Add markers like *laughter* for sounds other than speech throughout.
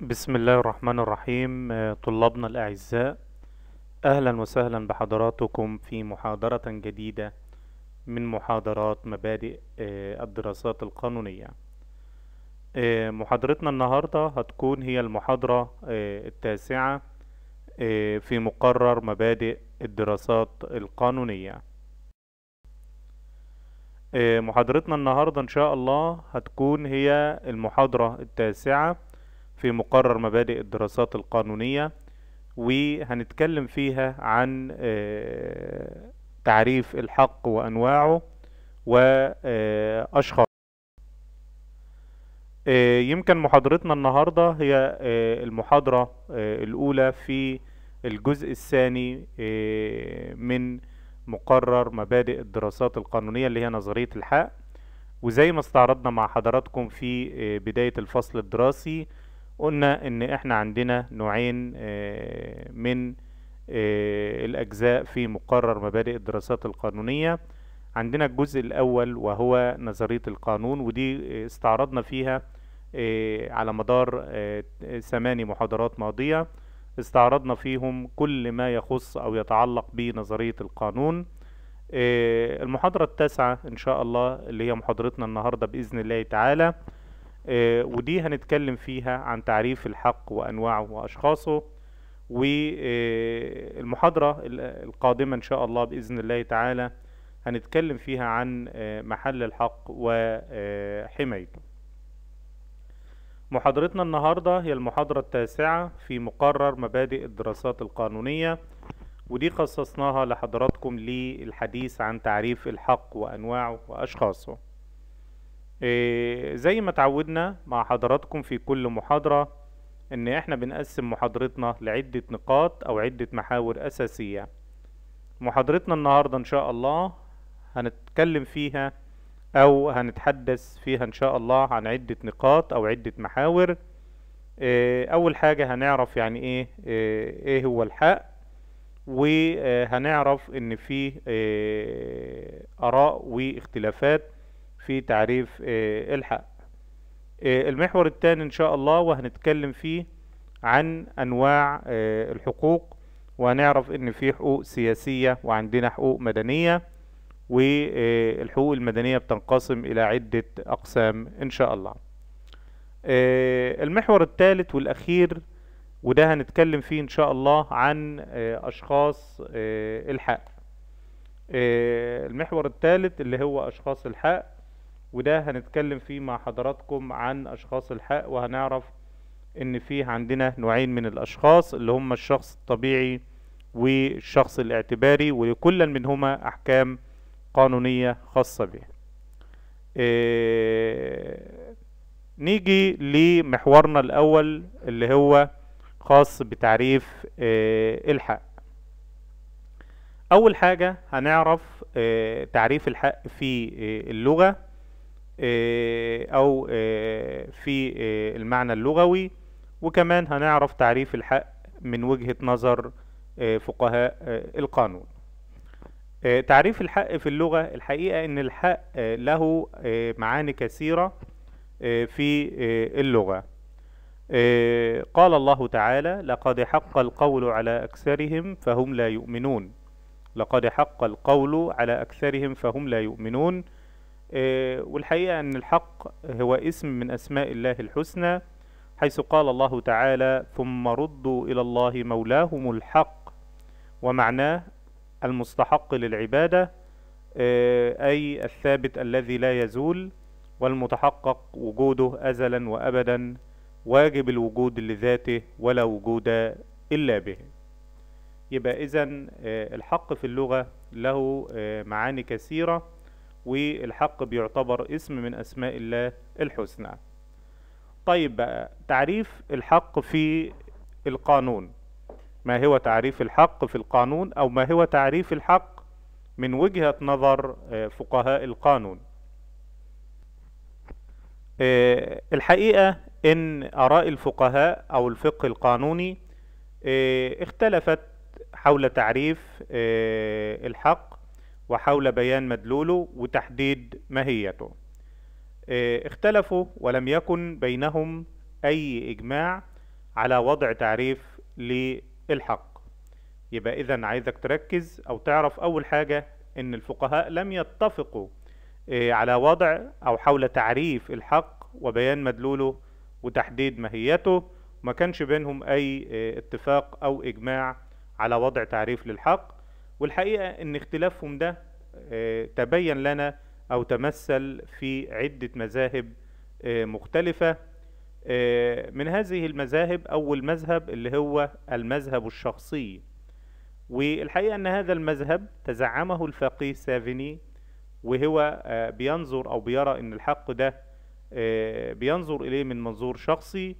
بسم الله الرحمن الرحيم آه، طلابنا الأعزاء أهلا وسهلا بحضراتكم في محاضرة جديدة من محاضرات مبادئ آه، الدراسات القانونية آه، محاضرتنا النهاردة هتكون هي المحاضرة التاسعة في مقرر مبادئ الدراسات القانونية محاضرتنا النهاردة إن شاء الله هتكون هي المحاضرة التاسعة في مقرر مبادئ الدراسات القانونية وهنتكلم فيها عن آه، تعريف الحق وأنواعه وأشخاص آه، آه، يمكن محاضرتنا النهاردة هي المحاضرة الأولى في الجزء الثاني من مقرر مبادئ الدراسات القانونية اللي هي نظرية الحق وزي ما استعرضنا مع حضراتكم في بداية الفصل الدراسي قلنا ان احنا عندنا نوعين آه، من آه، الاجزاء في مقرر مبادئ الدراسات القانونية عندنا الجزء الاول وهو نظرية القانون ودي استعرضنا فيها آه، على مدار ثماني محاضرات ماضية استعرضنا فيهم كل ما يخص او يتعلق بنظرية القانون المحاضرة التاسعة ان شاء الله اللي هي محاضرتنا النهاردة باذن الله تعالى آه، ودي هنتكلم فيها عن تعريف الحق وأنواعه وأشخاصه والمحاضرة القادمة إن شاء الله بإذن الله تعالى هنتكلم فيها عن آه، محل الحق وحمايته آه، محاضرتنا النهاردة هي المحاضرة التاسعة في مقرر مبادئ الدراسات القانونية ودي خصصناها لحضراتكم للحديث عن تعريف الحق وأنواعه وأشخاصه إيه، زي ما تعودنا مع حضراتكم في كل محاضرة ان احنا بنقسم محاضرتنا لعدة نقاط او عدة محاور اساسية محاضرتنا النهاردة ان شاء الله هنتكلم فيها او هنتحدث فيها ان شاء الله عن عدة نقاط او عدة محاور إيه، اول حاجة هنعرف يعني إيه،, ايه ايه هو الحق وهنعرف ان في اراء واختلافات في تعريف آه، الحق آه، المحور الثاني ان شاء الله وهنتكلم فيه عن انواع آه، الحقوق وهنعرف ان في حقوق سياسية وعندنا حقوق مدنية والحقوق المدنية بتنقسم الى عدة اقسام ان شاء الله المحور الثالث والاخير وده هنتكلم فيه ان شاء الله عن اشخاص الحق المحور الثالث اللي هو اشخاص الحق وده هنتكلم فيه مع حضراتكم عن أشخاص الحق وهنعرف إن فيه عندنا نوعين من الأشخاص اللي هم الشخص الطبيعي والشخص الاعتباري ولكل منهما أحكام قانونية خاصة به آه، نيجي لمحورنا الأول اللي هو خاص بتعريف آه، الحق أول حاجة هنعرف آه، تعريف الحق في اللغة آه، أو آه، في آه، المعنى اللغوي وكمان هنعرف تعريف الحق من وجهة نظر فقهاء القانون تعريف الحق في اللغة الحقيقة أن الحق له معاني كثيرة في اللغة قال الله تعالى لقد حق القول على أكثرهم فهم لا يؤمنون لقد حق القول على أكثرهم فهم لا يؤمنون آه، والحقيقة أن الحق هو اسم من أسماء الله الحسنى حيث قال الله تعالى ثم ردوا إلى الله مولاهم الحق ومعناه المستحق للعبادة آه، أي الثابت الذي لا يزول والمتحقق وجوده أزلا وأبدا واجب الوجود لذاته ولا وجود إلا به يبقى إذا آه، الحق في اللغة له معاني كثيرة والحق بيعتبر اسم من أسماء الله الحسنى طيب بقى تعريف الحق في القانون ما هو تعريف الحق في القانون أو ما هو تعريف الحق من وجهة نظر آه، فقهاء القانون آه، الحقيقة إن آراء الفقهاء أو الفقه القانوني آه، اختلفت حول تعريف الحق وحول بيان مدلوله وتحديد ماهيته إيه، اختلفوا ولم يكن بينهم أي إجماع على وضع تعريف للحق يبقى إذا عايزك تركز أو تعرف أول حاجة إن الفقهاء لم يتفقوا إيه، على وضع أو حول تعريف الحق وبيان مدلوله وتحديد ماهيته ما كانش بينهم أي إيه، اتفاق أو إجماع على وضع تعريف للحق والحقيقة ان اختلافهم ده آه، تبين لنا او تمثل في عدة مذاهب آه، مختلفة آه، من هذه المذاهب اول مذهب اللي هو المذهب الشخصي والحقيقة ان هذا المذهب تزعمه الفقيه سافيني وهو بينظر او بيرى ان الحق ده بينظر اليه من منظور شخصي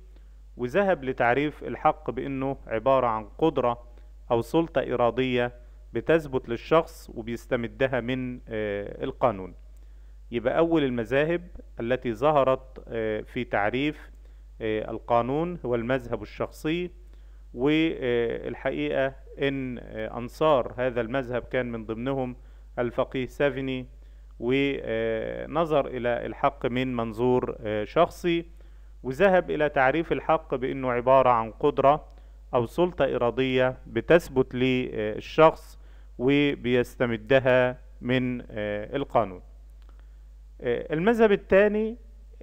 وذهب لتعريف الحق بانه عبارة عن قدرة او سلطة ارادية بتثبت للشخص وبيستمدها من آه، القانون يبقى أول المذاهب التي ظهرت آه، في تعريف آه، القانون هو المذهب الشخصي والحقيقة إن أنصار هذا المذهب كان من ضمنهم الفقيه سافني ونظر إلى الحق من منظور شخصي وذهب إلى تعريف الحق بأنه عبارة عن قدرة أو سلطة إرادية بتثبت للشخص وبيستمدها من آه، القانون آه، المذهب الثاني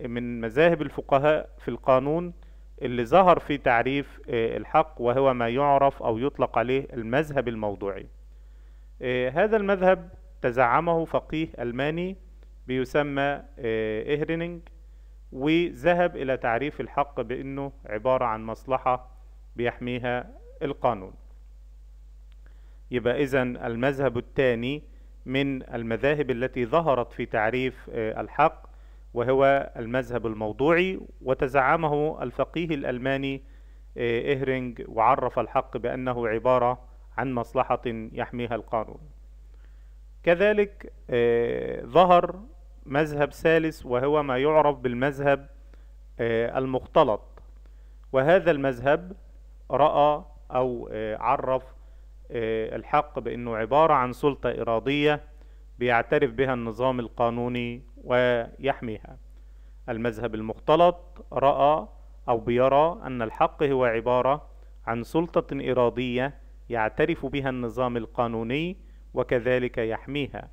من مذاهب الفقهاء في القانون اللي ظهر في تعريف آه، الحق وهو ما يعرف أو يطلق عليه المذهب الموضوعي هذا المذهب تزعمه فقيه ألماني بيسمى إهرينينج وذهب إلى تعريف الحق بأنه عبارة عن مصلحة بيحميها القانون يبقى إذا المذهب الثاني من المذاهب التي ظهرت في تعريف آه، الحق وهو المذهب الموضوعي وتزعمه الفقيه الألماني آه، إهرينج وعرف الحق بأنه عبارة عن مصلحة يحميها القانون كذلك آه، ظهر مذهب ثالث وهو ما يعرف بالمذهب المختلط وهذا المذهب رأى أو عرف آه، الحق بأنه عبارة عن سلطة إرادية بيعترف بها النظام القانوني ويحميها المذهب المختلط رأى أو بيرى أن الحق هو عبارة عن سلطة إرادية يعترف بها النظام القانوني وكذلك يحميها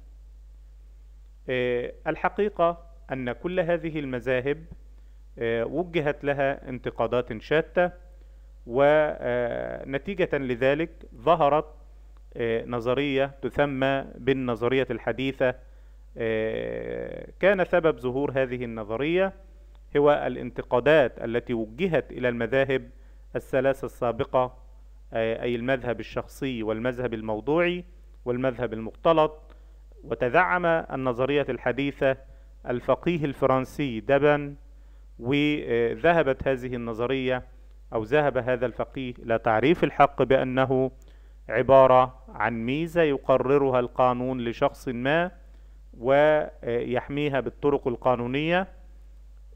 آه، الحقيقة أن كل هذه المذاهب آه، وجهت لها انتقادات شاته ونتيجة لذلك ظهرت آه، نظرية تسمى بالنظرية الحديثة آه، كان سبب ظهور هذه النظرية هو الانتقادات التي وجهت إلى المذاهب الثلاثة السابقة آه، أي المذهب الشخصي والمذهب الموضوعي والمذهب المختلط وتدعم النظرية الحديثة الفقيه الفرنسي دبن وذهبت هذه النظرية أو ذهب هذا الفقيه إلى تعريف الحق بأنه عبارة عن ميزة يقررها القانون لشخص ما ويحميها بالطرق القانونية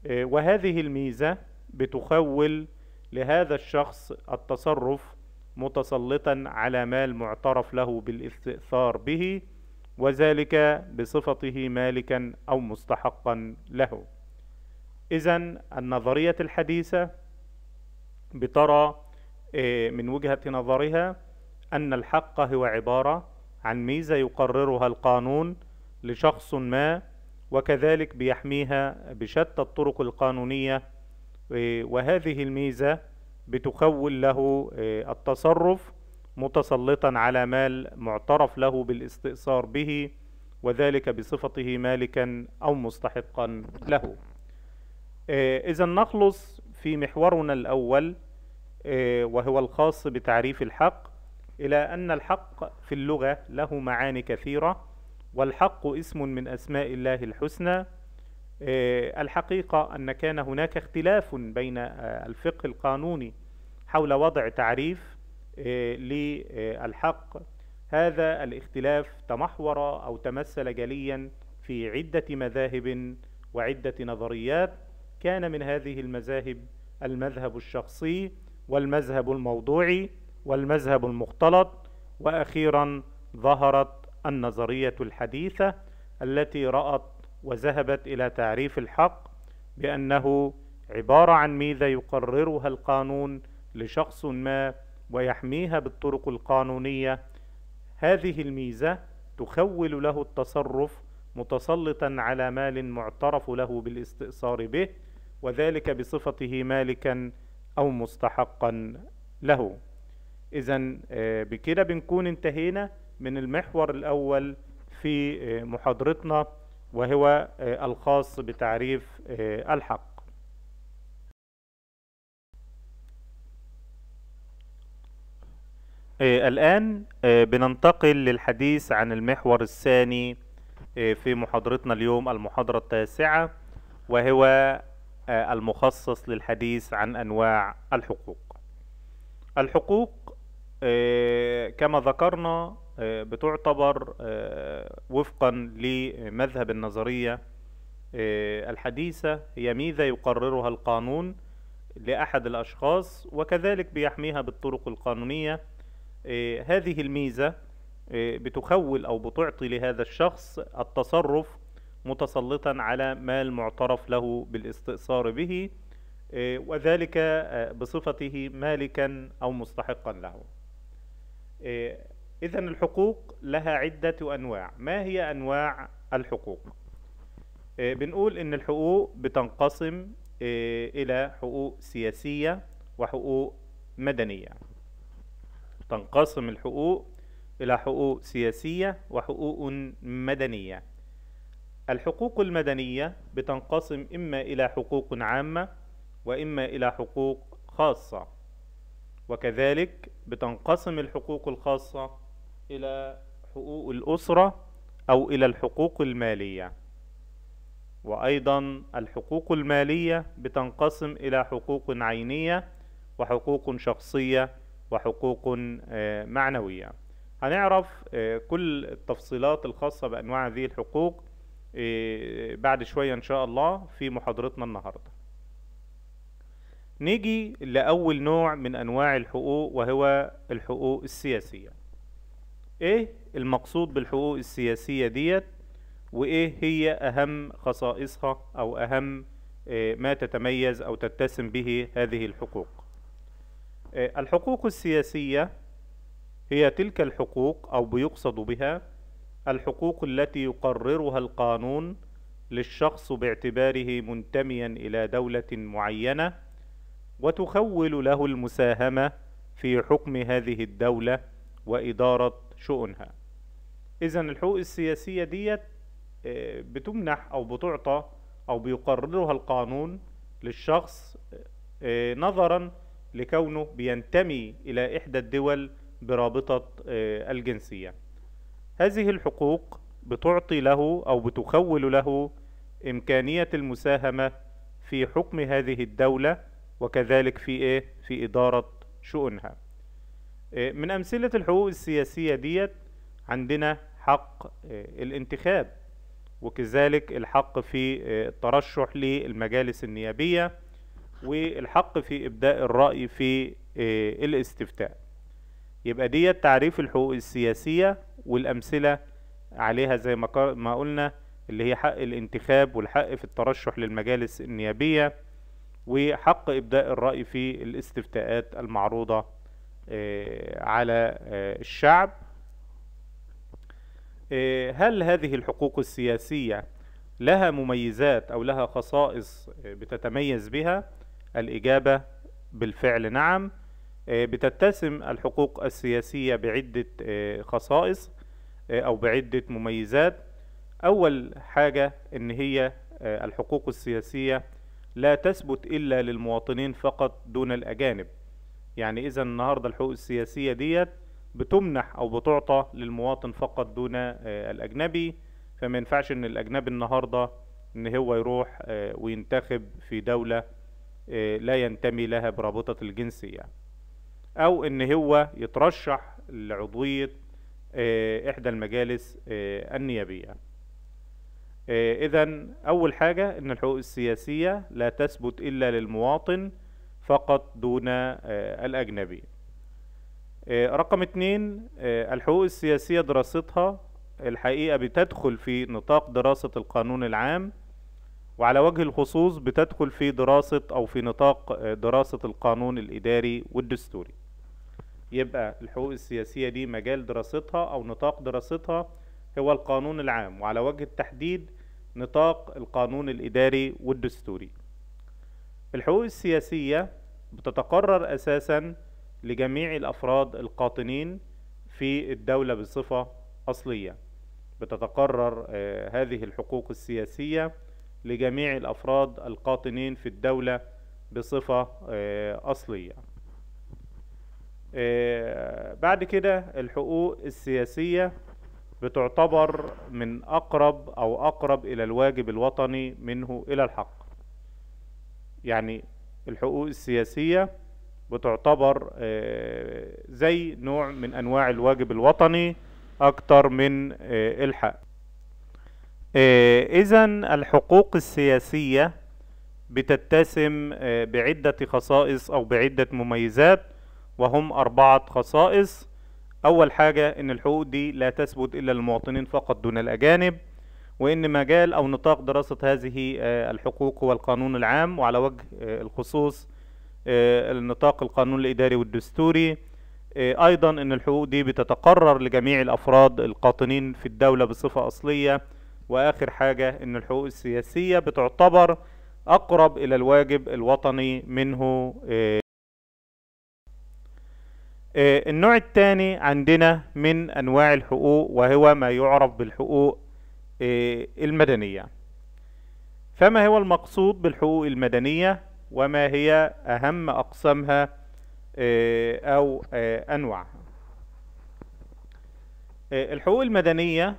وهذه الميزة بتخول لهذا الشخص التصرف متسلطا على مال معترف له بالاستئثار به وذلك بصفته مالكا أو مستحقا له إذا النظرية الحديثة بترى آه، من وجهة نظرها أن الحق هو عبارة عن ميزة يقررها القانون لشخص ما وكذلك بيحميها بشتى الطرق القانونية آه، وهذه الميزة بتخول له آه، التصرف متسلطا على مال معترف له بالاستئثار به وذلك بصفته مالكا أو مستحقا له إذا نخلص في محورنا الأول آه، وهو الخاص بتعريف الحق إلى أن الحق في اللغة له معاني كثيرة والحق اسم من أسماء الله الحسنى آه، الحقيقة أن كان هناك اختلاف بين آه، الفقه القانوني حول وضع تعريف للحق هذا الاختلاف تمحور أو تمثل جليا في عدة مذاهب وعدة نظريات كان من هذه المذاهب المذهب الشخصي والمذهب الموضوعي والمذهب المختلط واخيرا ظهرت النظريه الحديثه التي رات وذهبت الى تعريف الحق بانه عباره عن ميزه يقررها القانون لشخص ما ويحميها بالطرق القانونيه هذه الميزه تخول له التصرف متسلطا على مال معترف له بالاستئثار به وذلك بصفته مالكا أو مستحقا له إذا آه، بكده بنكون انتهينا من المحور الأول في آه، محاضرتنا وهو آه، الخاص بتعريف الحق الآن بننتقل للحديث عن المحور الثاني في محاضرتنا اليوم المحاضرة التاسعة وهو آه، المخصص للحديث عن أنواع الحقوق الحقوق آه، كما ذكرنا آه، بتعتبر وفقا لمذهب النظرية الحديثة هي ميزة يقررها القانون لأحد الأشخاص وكذلك بيحميها بالطرق القانونية هذه الميزة بتخول أو بتعطي لهذا الشخص التصرف متسلطا على مال معترف له بالاستئثار به آه، وذلك آه، بصفته مالكا أو مستحقا له آه، إذا الحقوق لها عدة أنواع ما هي أنواع الحقوق؟ بنقول إن الحقوق بتنقسم إلى حقوق سياسية وحقوق مدنية تنقسم الحقوق إلى حقوق سياسية وحقوق مدنية الحقوق المدنية بتنقسم إما إلى حقوق عامة وإما إلى حقوق خاصة وكذلك بتنقسم الحقوق الخاصة إلى حقوق الأسرة أو إلى الحقوق المالية وأيضا الحقوق المالية بتنقسم إلى حقوق عينية وحقوق شخصية وحقوق آه، معنوية هنعرف آه، كل التفصيلات الخاصة بأنواع هذه الحقوق إيه، بعد شوية إن شاء الله في محاضرتنا النهاردة نيجي لأول نوع من أنواع الحقوق وهو الحقوق السياسية إيه المقصود بالحقوق السياسية ديت وإيه هي أهم خصائصها أو أهم إيه، ما تتميز أو تتسم به هذه الحقوق إيه، الحقوق السياسية هي تلك الحقوق أو بيقصد بها الحقوق التي يقررها القانون للشخص باعتباره منتميا إلى دولة معينة وتخول له المساهمة في حكم هذه الدولة وإدارة شؤونها إذا الحقوق السياسية ديت آه، بتمنح أو بتعطى أو بيقررها القانون للشخص آه، نظرا لكونه بينتمي إلى إحدى الدول برابطة آه، الجنسية هذه الحقوق بتعطي له أو بتخول له إمكانية المساهمة في حكم هذه الدولة وكذلك في إيه؟ في إدارة شؤونها إيه، من أمثلة الحقوق السياسية ديت عندنا حق إيه، الانتخاب وكذلك الحق في إيه، الترشح للمجالس النيابية والحق في إبداء الرأي في الاستفتاء يبقى دي تعريف الحقوق السياسية والأمثلة عليها زي ما, ما قلنا اللي هي حق الانتخاب والحق في الترشح للمجالس النيابية وحق إبداء الرأي في الاستفتاءات المعروضة آه، على آه، الشعب آه، هل هذه الحقوق السياسية لها مميزات أو لها خصائص بتتميز بها؟ الإجابة بالفعل نعم آه، بتتسم الحقوق السياسية بعدة آه، خصائص آه، أو بعدة مميزات أول حاجة إن هي الحقوق السياسية لا تثبت إلا للمواطنين فقط دون الأجانب يعني إذا النهاردة الحقوق السياسية ديت بتمنح أو بتعطى للمواطن فقط دون الأجنبي فما ينفعش إن الأجنبي النهاردة إن هو يروح وينتخب في دولة لا ينتمي لها برابطة الجنسية يعني. او ان هو يترشح لعضوية آه، احدى المجالس آه، النيابية آه، اذا اول حاجة ان الحقوق السياسية لا تثبت الا للمواطن فقط دون الاجنبي رقم اتنين الحقوق السياسية دراستها الحقيقة بتدخل في نطاق دراسة القانون العام وعلى وجه الخصوص بتدخل في دراسة أو في نطاق دراسة القانون الإداري والدستوري يبقى الحقوق السياسية دي مجال دراستها أو نطاق دراستها هو القانون العام وعلى وجه التحديد نطاق القانون الإداري والدستوري الحقوق السياسية بتتقرر أساسا لجميع الأفراد القاطنين في الدولة بصفة أصلية بتتقرر آه، هذه الحقوق السياسية لجميع الأفراد القاطنين في الدولة بصفة آه، أصلية آه، بعد كده الحقوق السياسية بتعتبر من أقرب أو أقرب إلى الواجب الوطني منه إلى الحق يعني الحقوق السياسية بتعتبر آه، زي نوع من أنواع الواجب الوطني أكتر من آه، الحق إذا الحقوق السياسية بتتسم بعدة خصائص أو بعدة مميزات وهم أربعة خصائص أول حاجة إن الحقوق دي لا تثبت إلا للمواطنين فقط دون الأجانب وإن مجال أو نطاق دراسة هذه آه، الحقوق هو القانون العام وعلى وجه آه، الخصوص آه، النطاق القانون الإداري والدستوري أيضا أن الحقوق دي بتتقرر لجميع الأفراد القاطنين في الدولة بصفة أصلية وآخر حاجة أن الحقوق السياسية بتعتبر أقرب إلى الواجب الوطني منه آه، النوع الثاني عندنا من أنواع الحقوق وهو ما يعرف بالحقوق آه، المدنية فما هو المقصود بالحقوق المدنية وما هي أهم أقسامها آه، أو أنواعها الحقوق المدنية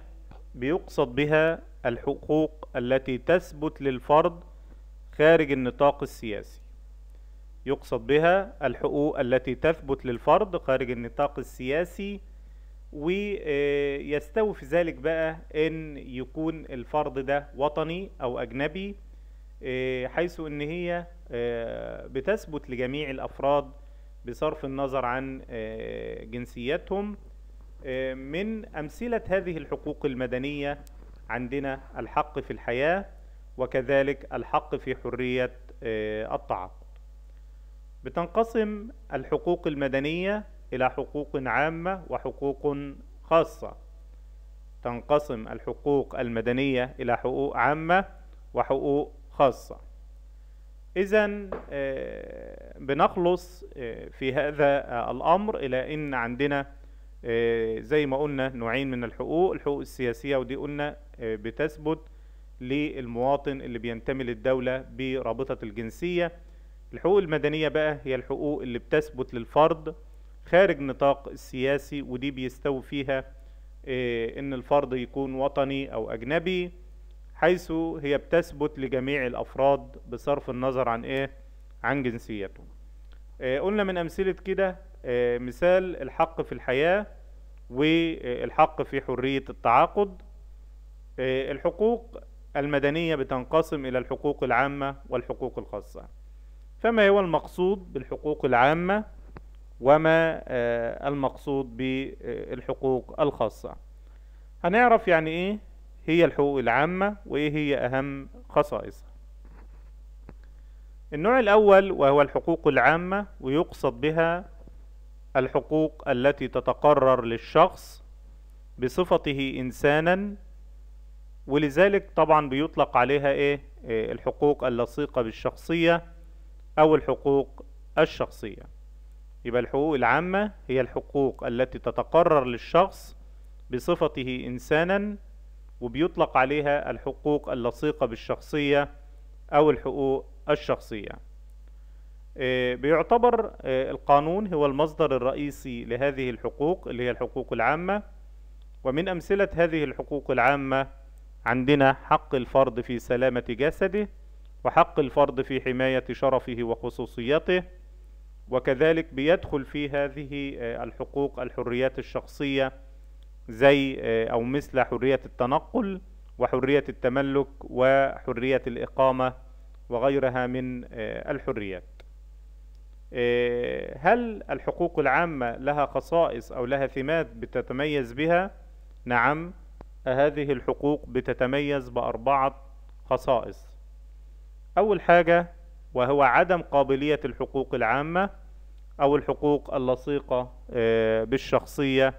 بيقصد بها الحقوق التي تثبت للفرد خارج النطاق السياسي يقصد بها الحقوق التي تثبت للفرد خارج النطاق السياسي ويستوي في ذلك بقى ان يكون الفرد ده وطني او اجنبي آه، حيث ان هي آه، بتثبت لجميع الافراد بصرف النظر عن آه، جنسيتهم من امثله هذه الحقوق المدنيه عندنا الحق في الحياه وكذلك الحق في حريه التعاقد بتنقسم الحقوق المدنية إلى حقوق عامة وحقوق خاصة تنقسم الحقوق المدنية إلى حقوق عامة وحقوق خاصة إذا آه، بنخلص آه، في هذا آه، الأمر إلى أن عندنا زي ما قلنا نوعين من الحقوق الحقوق السياسية ودي قلنا بتثبت للمواطن اللي بينتمي للدولة برابطة الجنسية الحقوق المدنية بقى هي الحقوق اللي بتثبت للفرد خارج نطاق السياسي ودي بيستوي فيها آه، ان الفرد يكون وطني او اجنبي حيث هي بتثبت لجميع الافراد بصرف النظر عن ايه عن جنسيته آه، قلنا من امثلة كده آه، مثال الحق في الحياة والحق في حرية التعاقد الحقوق المدنية بتنقسم إلى الحقوق العامة والحقوق الخاصة فما هو المقصود بالحقوق العامة وما آه، المقصود بالحقوق الخاصة هنعرف يعني ايه هي الحقوق العامة وايه هي اهم خصائصها النوع الاول وهو الحقوق العامة ويقصد بها الحقوق التي تتقرر للشخص بصفته انسانا ولذلك طبعا بيطلق عليها ايه آه، الحقوق اللصيقة بالشخصية أو الحقوق الشخصية يبقى الحقوق العامة هي الحقوق التي تتقرر للشخص بصفته إنسانا وبيطلق عليها الحقوق اللصيقة بالشخصية أو الحقوق الشخصية آه، بيعتبر آه، القانون هو المصدر الرئيسي لهذه الحقوق اللي هي الحقوق العامة ومن أمثلة هذه الحقوق العامة عندنا حق الفرد في سلامة جسده وحق الفرد في حماية شرفه وخصوصيته وكذلك بيدخل في هذه آه، الحقوق الحريات الشخصية زي آه، أو مثل حرية التنقل وحرية التملك وحرية الإقامة وغيرها من آه، الحريات هل الحقوق العامة لها خصائص أو لها ثمات بتتميز بها؟ نعم هذه الحقوق بتتميز بأربعة خصائص أول حاجة وهو عدم قابلية الحقوق العامة أو الحقوق اللصيقة آه، بالشخصية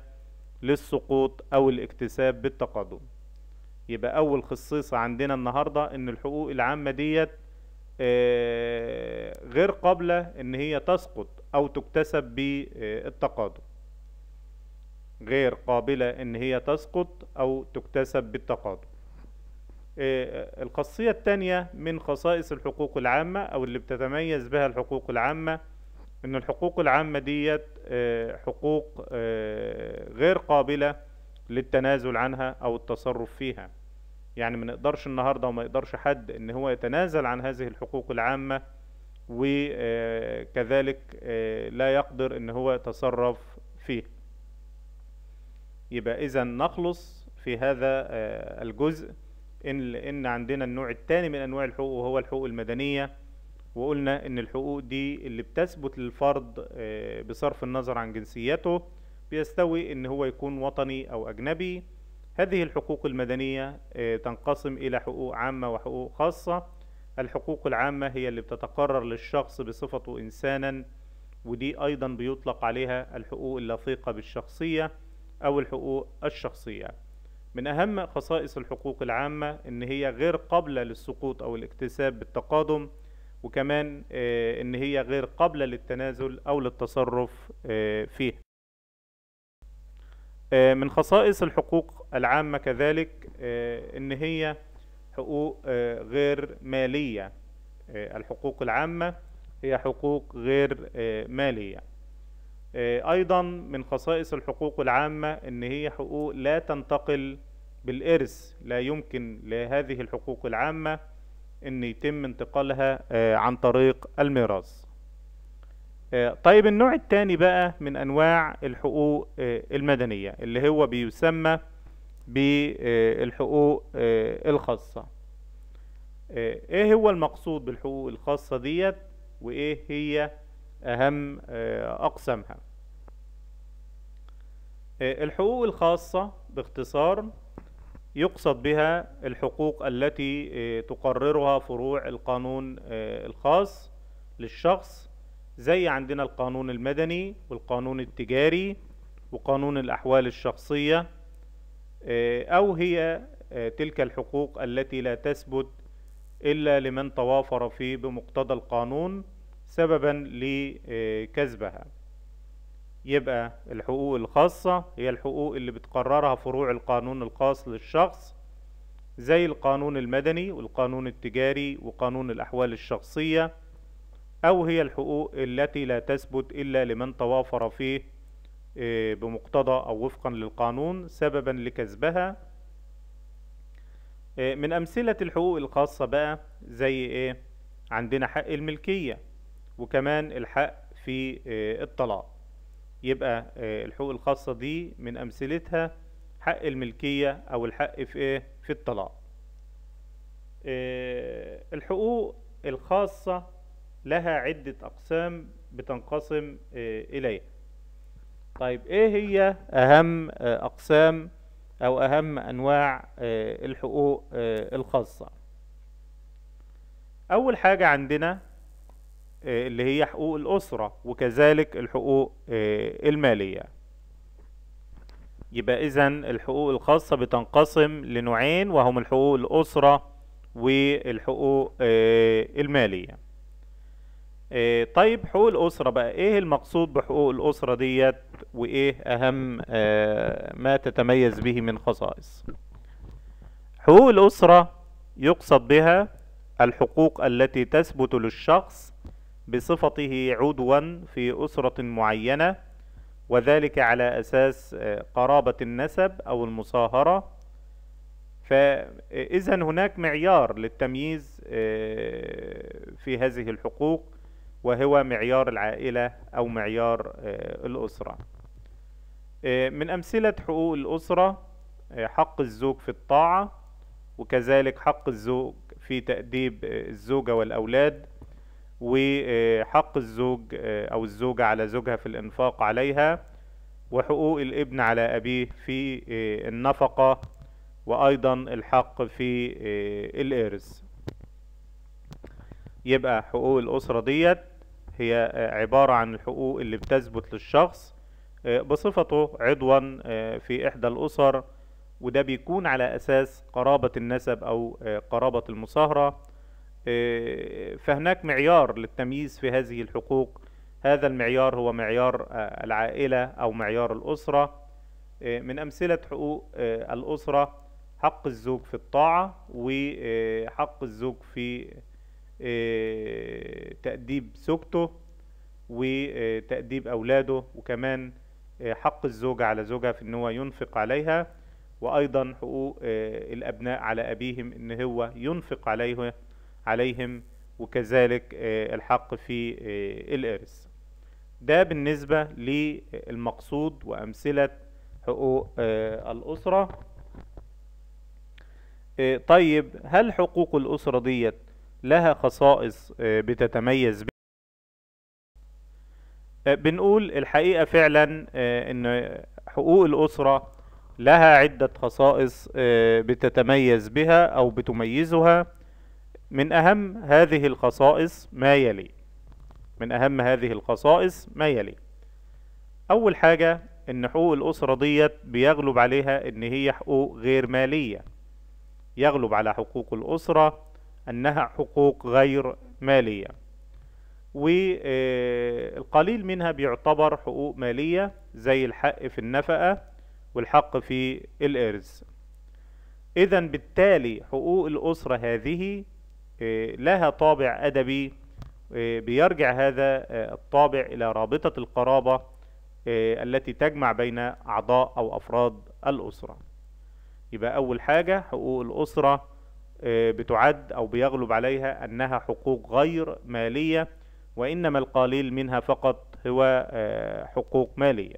للسقوط أو الاكتساب بالتقدم يبقى أول خصيصة عندنا النهاردة إن الحقوق العامة ديت آه، غير قابلة إن هي تسقط أو تكتسب بالتقادم غير قابلة إن هي تسقط أو تكتسب بالتقادم آه، الخاصية الثانية من خصائص الحقوق العامة أو اللي بتتميز بها الحقوق العامة إن الحقوق العامة ديت آه، حقوق آه، غير قابلة للتنازل عنها أو التصرف فيها يعني ما نقدرش النهاردة وما يقدرش حد إن هو يتنازل عن هذه الحقوق العامة وكذلك لا يقدر إن هو يتصرف فيه يبقى إذا نخلص في هذا الجزء إن إن عندنا النوع الثاني من أنواع الحقوق وهو الحقوق المدنية وقلنا إن الحقوق دي اللي بتثبت للفرد آه، بصرف النظر عن جنسيته بيستوي إن هو يكون وطني أو أجنبي هذه الحقوق المدنية آه، تنقسم إلى حقوق عامة وحقوق خاصة الحقوق العامة هي اللي بتتقرر للشخص بصفته إنسانا ودي أيضا بيطلق عليها الحقوق اللصيقة بالشخصية أو الحقوق الشخصية من أهم خصائص الحقوق العامة إن هي غير قابلة للسقوط أو الاكتساب بالتقادم وكمان آه، إن هي غير قابلة للتنازل أو للتصرف آه، فيها آه، من خصائص الحقوق العامة كذلك إن هي حقوق غير مالية الحقوق العامة هي حقوق غير مالية أيضا من خصائص الحقوق العامة إن هي حقوق لا تنتقل بالإرث لا يمكن لهذه الحقوق العامة أن يتم انتقالها آه، عن طريق الميراث آه، طيب النوع الثاني بقى من أنواع الحقوق آه، المدنية اللي هو بيسمى بالحقوق الخاصة ايه هو المقصود بالحقوق الخاصة ديت وايه هي اهم اقسامها الحقوق الخاصة باختصار يقصد بها الحقوق التي آه، تقررها فروع القانون آه، الخاص للشخص زي عندنا القانون المدني والقانون التجاري وقانون الأحوال الشخصية آه، أو هي تلك الحقوق التي لا تثبت إلا لمن توافر فيه بمقتضى القانون سببا لكسبها يبقى الحقوق الخاصة هي الحقوق اللي بتقررها فروع القانون الخاص للشخص زي القانون المدني والقانون التجاري وقانون الأحوال الشخصية أو هي الحقوق التي لا تثبت إلا لمن توافر فيه آه، بمقتضى أو وفقا للقانون سببا لكسبها آه، من أمثلة الحقوق الخاصة بقى زي إيه؟ عندنا حق الملكية وكمان الحق في آه، الطلاق يبقى آه، الحقوق الخاصة دي من أمثلتها حق الملكية أو الحق في إيه؟ في الطلاق. آه، الحقوق الخاصة لها عدة أقسام بتنقسم آه، إليها. طيب إيه هي أهم أقسام أو أهم أنواع الحقوق الخاصة؟ أول حاجة عندنا آه، اللي هي حقوق الأسرة وكذلك الحقوق آه، المالية يبقى إذا الحقوق الخاصة بتنقسم لنوعين وهم الحقوق الأسرة والحقوق آه، المالية طيب حقوق الأسرة بقى إيه المقصود بحقوق الأسرة ديت وإيه أهم ما تتميز به من خصائص حقوق الأسرة يقصد بها الحقوق التي تثبت للشخص بصفته عضوا في أسرة معينة وذلك على أساس آه، قرابة النسب أو المصاهرة فإذا هناك معيار للتمييز آه، في هذه الحقوق وهو معيار العائلة أو معيار آه، الأسرة من أمثلة حقوق الأسرة حق الزوج في الطاعة وكذلك حق الزوج في تأديب الزوجة والأولاد وحق الزوج أو الزوجة على زوجها في الإنفاق عليها وحقوق الابن على أبيه في النفقة وأيضا الحق في الإرث يبقى حقوق الأسرة ديت هي عبارة عن الحقوق اللي بتثبت للشخص بصفته عضوا في إحدى الأسر وده بيكون على أساس قرابة النسب أو قرابة المصاهرة فهناك معيار للتمييز في هذه الحقوق هذا المعيار هو معيار آه، العائلة أو معيار الأسرة آه، من أمثلة حقوق آه، الأسرة حق الزوج في الطاعة وحق الزوج في تأديب زوجته وتأديب أولاده وكمان حق الزوجة على زوجها في إن هو ينفق عليها وأيضا حقوق الأبناء على أبيهم إن هو ينفق عليهم عليهم وكذلك آه، الحق في آه، الإرث ده بالنسبة للمقصود وأمثلة حقوق آه، الأسرة طيب هل حقوق الأسرة ديت لها خصائص بتتميز بها بنقول الحقيقة فعلا ان حقوق الأسرة لها عدة خصائص بتتميز بها أو بتميزها من أهم هذه الخصائص ما يلي من أهم هذه الخصائص ما يلي أول حاجة إن حقوق الأسرة ديت بيغلب عليها إن هي حقوق غير مالية يغلب على حقوق الأسرة أنها حقوق غير مالية والقليل آه، منها بيعتبر حقوق مالية زي الحق في النفقة والحق في الإرز إذا بالتالي حقوق الأسرة هذه إيه، لها طابع أدبي إيه، بيرجع هذا إيه، الطابع إلى رابطة القرابة التي تجمع بين أعضاء أو أفراد الأسرة يبقى أول حاجة حقوق الأسرة بتعد أو بيغلب عليها أنها حقوق غير مالية وإنما القليل منها فقط هو حقوق مالية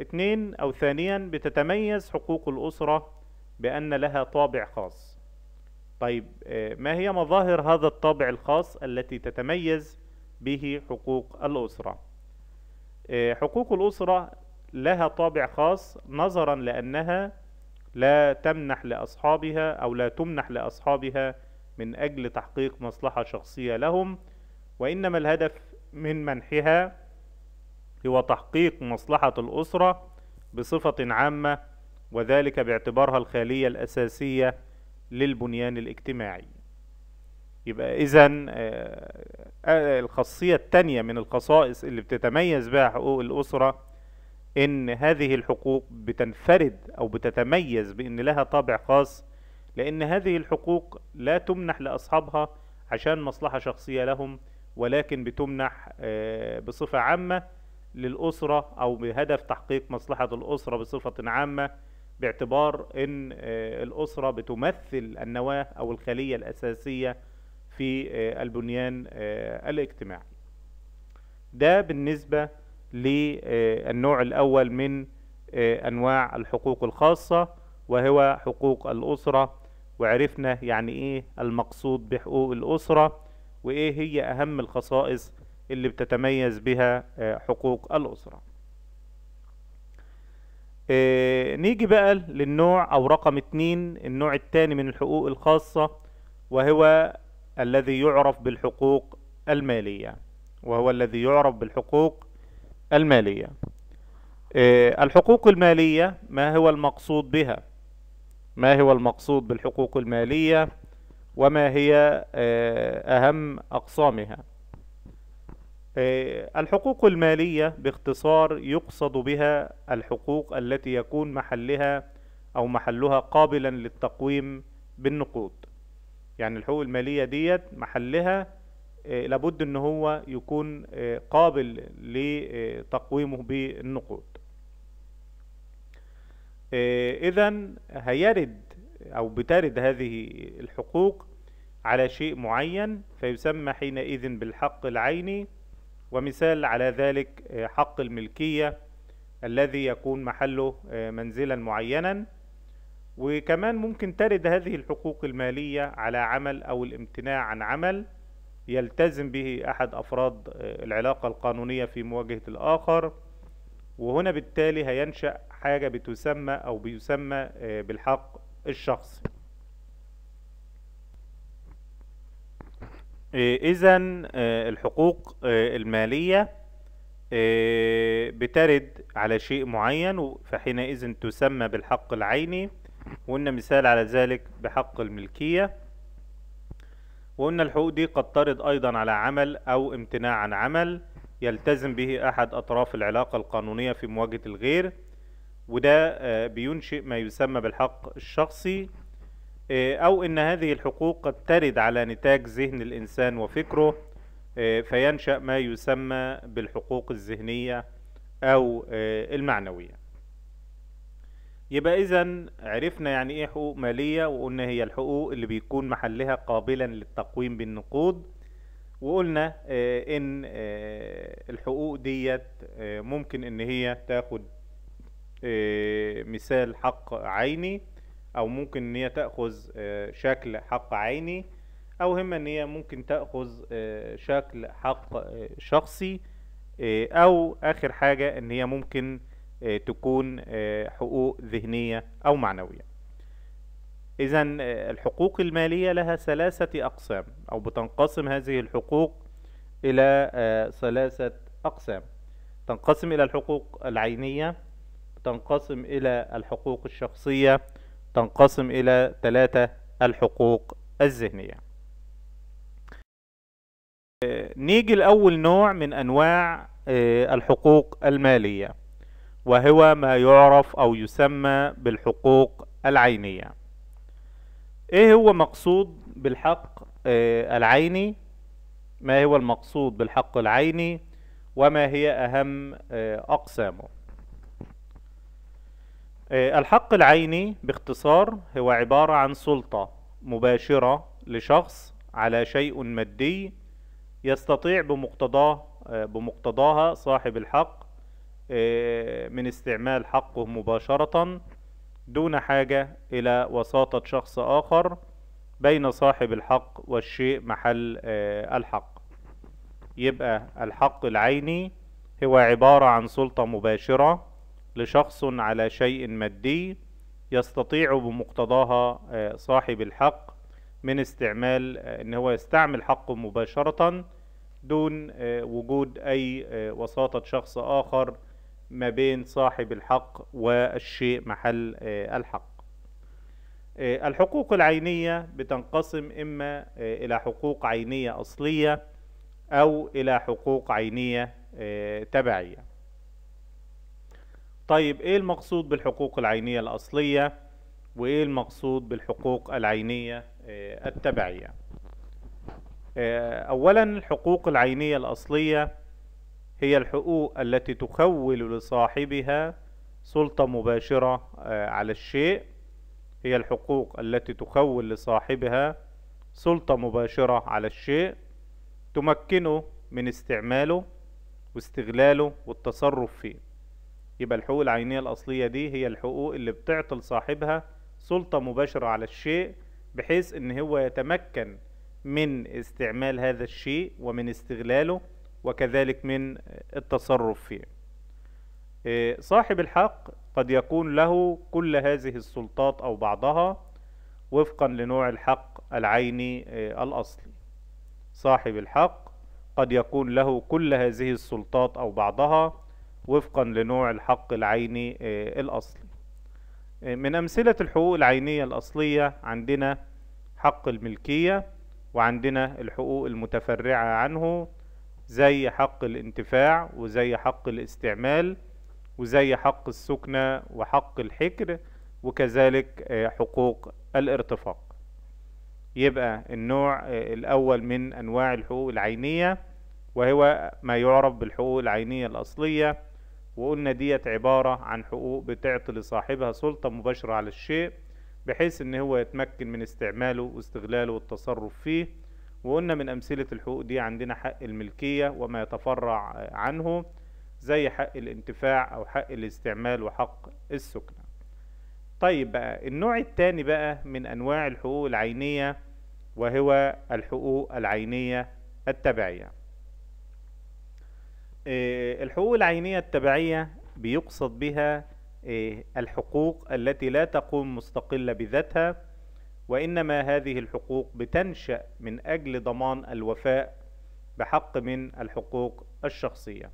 اتنين أو ثانيا بتتميز حقوق الأسرة بأن لها طابع خاص طيب آه، ما هي مظاهر هذا الطابع الخاص التي تتميز به حقوق الأسرة آه، حقوق الأسرة لها طابع خاص نظرا لأنها لا تمنح لأصحابها أو لا تمنح لأصحابها من أجل تحقيق مصلحة شخصية لهم وإنما الهدف من منحها هو تحقيق مصلحة الأسرة بصفة عامة وذلك باعتبارها الخالية الأساسية للبنيان الاجتماعي يبقى إذا آه، آه، الخاصية الثانيه من الخصائص اللي بتتميز بها حقوق الأسرة إن هذه الحقوق بتنفرد أو بتتميز بإن لها طابع خاص لأن هذه الحقوق لا تمنح لأصحابها عشان مصلحة شخصية لهم ولكن بتمنح آه، بصفة عامة للأسرة أو بهدف تحقيق مصلحة الأسرة بصفة عامة باعتبار ان آه، الاسره بتمثل النواه او الخليه الاساسيه في آه، البنيان آه، الاجتماعي ده بالنسبه للنوع الاول من انواع الحقوق الخاصه وهو حقوق الاسره وعرفنا يعني ايه المقصود بحقوق الاسره وايه هي اهم الخصائص اللي بتتميز بها حقوق الاسره آه، نيجي بقى للنوع او رقم اتنين النوع التاني من الحقوق الخاصة وهو الذي يعرف بالحقوق المالية وهو الذي يعرف بالحقوق المالية آه، الحقوق المالية ما هو المقصود بها ما هو المقصود بالحقوق المالية وما هي آه، أهم أقسامها آه، الحقوق المالية باختصار يقصد بها الحقوق التي يكون محلها أو محلها قابلا للتقويم بالنقود يعني الحقوق المالية ديت محلها آه، لابد ان هو يكون آه، قابل لتقويمه بالنقود اذا هيرد او بترد هذه الحقوق على شيء معين فيسمى حينئذ بالحق العيني ومثال على ذلك آه، حق الملكية الذي يكون محله آه، منزلا معينا وكمان ممكن ترد هذه الحقوق المالية على عمل أو الامتناع عن عمل يلتزم به أحد أفراد آه، العلاقة القانونية في مواجهة الآخر وهنا بالتالي هينشأ حاجة بتسمى أو بيسمى بالحق الشخصي آه، إذا آه، الحقوق آه، المالية بترد على شيء معين فحينئذ تسمى بالحق العيني وقلنا مثال على ذلك بحق الملكية وقلنا الحقوق دي قد ترد أيضا على عمل أو امتناع عن عمل يلتزم به أحد أطراف العلاقة القانونية في مواجهة الغير وده بينشئ ما يسمى بالحق الشخصي آه، أو أن هذه الحقوق قد ترد على نتاج ذهن الإنسان وفكره آه، فينشأ ما يسمى بالحقوق الذهنية أو آه، المعنوية يبقى إذا عرفنا يعني إيه حقوق مالية وقلنا هي الحقوق اللي بيكون محلها قابلا للتقويم بالنقود وقلنا إن الحقوق ديت ممكن إن هي تاخد مثال حق عيني او ممكن ان هي تاخذ آه، شكل حق عيني او هما ان هي ممكن تاخذ آه، شكل حق آه، شخصي او اخر حاجه ان هي ممكن تكون حقوق ذهنيه او معنويه اذا الحقوق الماليه لها ثلاثه اقسام او بتنقسم هذه الحقوق الى ثلاثه اقسام تنقسم الى الحقوق العينيه تنقسم الى الحقوق الشخصيه تنقسم إلى ثلاثة الحقوق الذهنية نيجي لأول نوع من أنواع آه، الحقوق المالية وهو ما يعرف أو يسمى بالحقوق العينية إيه هو مقصود بالحق آه، العيني ما هو المقصود بالحق العيني وما هي أهم آه، أقسامه آه، الحق العيني باختصار هو عبارة عن سلطة مباشرة لشخص على شيء مادي يستطيع بمقتضاه آه، بمقتضاها صاحب الحق آه، من استعمال حقه مباشرة دون حاجة إلى وساطة شخص آخر بين صاحب الحق والشيء محل الحق يبقى الحق العيني هو عبارة عن سلطة مباشرة لشخص على شيء مادي يستطيع بمقتضاها آه، صاحب الحق من استعمال آه، ان هو يستعمل حقه مباشرة دون آه، وجود اي وساطة شخص اخر ما بين صاحب الحق والشيء محل الحق الحقوق العينية بتنقسم اما الى حقوق عينية اصلية او الى حقوق عينية تبعية طيب ايه المقصود بالحقوق العينية الأصلية وايه المقصود بالحقوق العينية آه، التبعية آه، أولا الحقوق العينية الأصلية هي الحقوق التي تخول لصاحبها سلطة مباشرة آه، على الشيء هي الحقوق التي تخول لصاحبها سلطة مباشرة على الشيء تمكنه من استعماله واستغلاله والتصرف فيه يبقى الحقوق العينية الأصلية دي هي الحقوق اللي بتعطي لصاحبها سلطة مباشرة على الشيء بحيث إن هو يتمكن من استعمال هذا الشيء ومن استغلاله وكذلك من التصرف فيه آه، صاحب الحق قد يكون له كل هذه السلطات أو بعضها وفقا لنوع الحق العيني آه، الأصلي صاحب الحق قد يكون له كل هذه السلطات أو بعضها وفقا لنوع الحق العيني آه، الأصلي آه، من أمثلة الحقوق العينية الأصلية عندنا حق الملكية وعندنا الحقوق المتفرعة عنه زي حق الانتفاع وزي حق الاستعمال وزي حق السكنة وحق الحكر وكذلك آه، حقوق الارتفاق يبقى النوع الأول من أنواع الحقوق العينية وهو ما يعرف بالحقوق العينية الأصلية وقلنا ديت عبارة عن حقوق بتعطي لصاحبها سلطة مباشرة على الشيء بحيث ان هو يتمكن من استعماله واستغلاله والتصرف فيه وقلنا من امثلة الحقوق دي عندنا حق الملكية وما يتفرع عنه زي حق الانتفاع او حق الاستعمال وحق السكنة طيب بقى النوع التاني بقى من انواع الحقوق العينية وهو الحقوق العينية التبعية آه، الحقوق العينية التبعية بيقصد بها آه، الحقوق التي لا تقوم مستقلة بذاتها وإنما هذه الحقوق بتنشأ من أجل ضمان الوفاء بحق من الحقوق الشخصية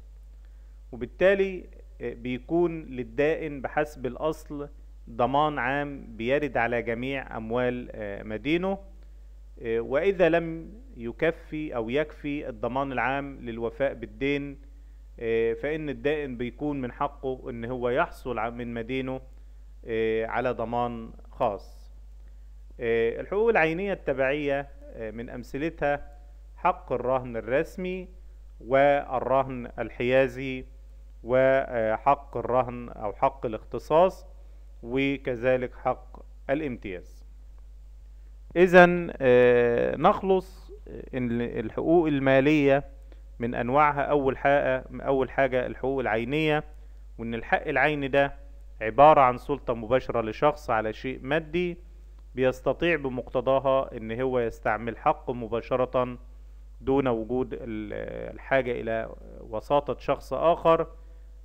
وبالتالي آه، بيكون للدائن بحسب الأصل ضمان عام بيرد على جميع أموال مدينه وإذا لم يكفي أو يكفي الضمان العام للوفاء بالدين آه، فإن الدائن بيكون من حقه إن هو يحصل من مدينه آه، على ضمان خاص آه، الحقوق العينية التبعية من أمثلتها حق الرهن الرسمي والرهن الحيازي وحق الرهن أو حق الاختصاص وكذلك حق الامتياز إذا نخلص الحقوق المالية من انواعها اول حاجه اول حاجه الحقوق العينيه وان الحق العيني ده عباره عن سلطه مباشره لشخص على شيء مادي بيستطيع بمقتضاها ان هو يستعمل حقه مباشره دون وجود الحاجه الى وساطه شخص اخر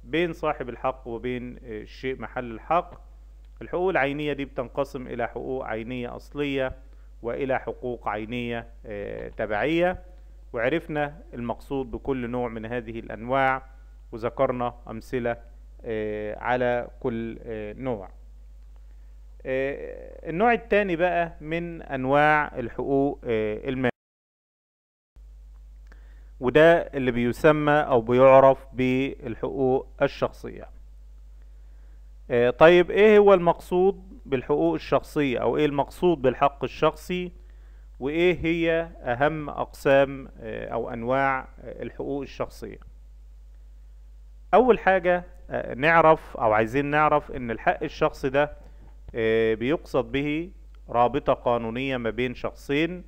بين صاحب الحق وبين الشيء محل الحق الحقوق العينية دي بتنقسم إلى حقوق عينية أصلية وإلى حقوق عينية آه، تبعية وعرفنا المقصود بكل نوع من هذه الأنواع وذكرنا أمثلة آه، على كل آه، نوع آه، النوع الثاني بقى من أنواع الحقوق المالية وده اللي بيسمى أو بيعرف بالحقوق الشخصية طيب إيه هو المقصود بالحقوق الشخصية أو إيه المقصود بالحق الشخصي وايه هي اهم اقسام آه، او انواع آه، الحقوق الشخصيه اول حاجه آه، نعرف او عايزين نعرف ان الحق الشخصي ده بيقصد به رابطه قانونيه ما بين شخصين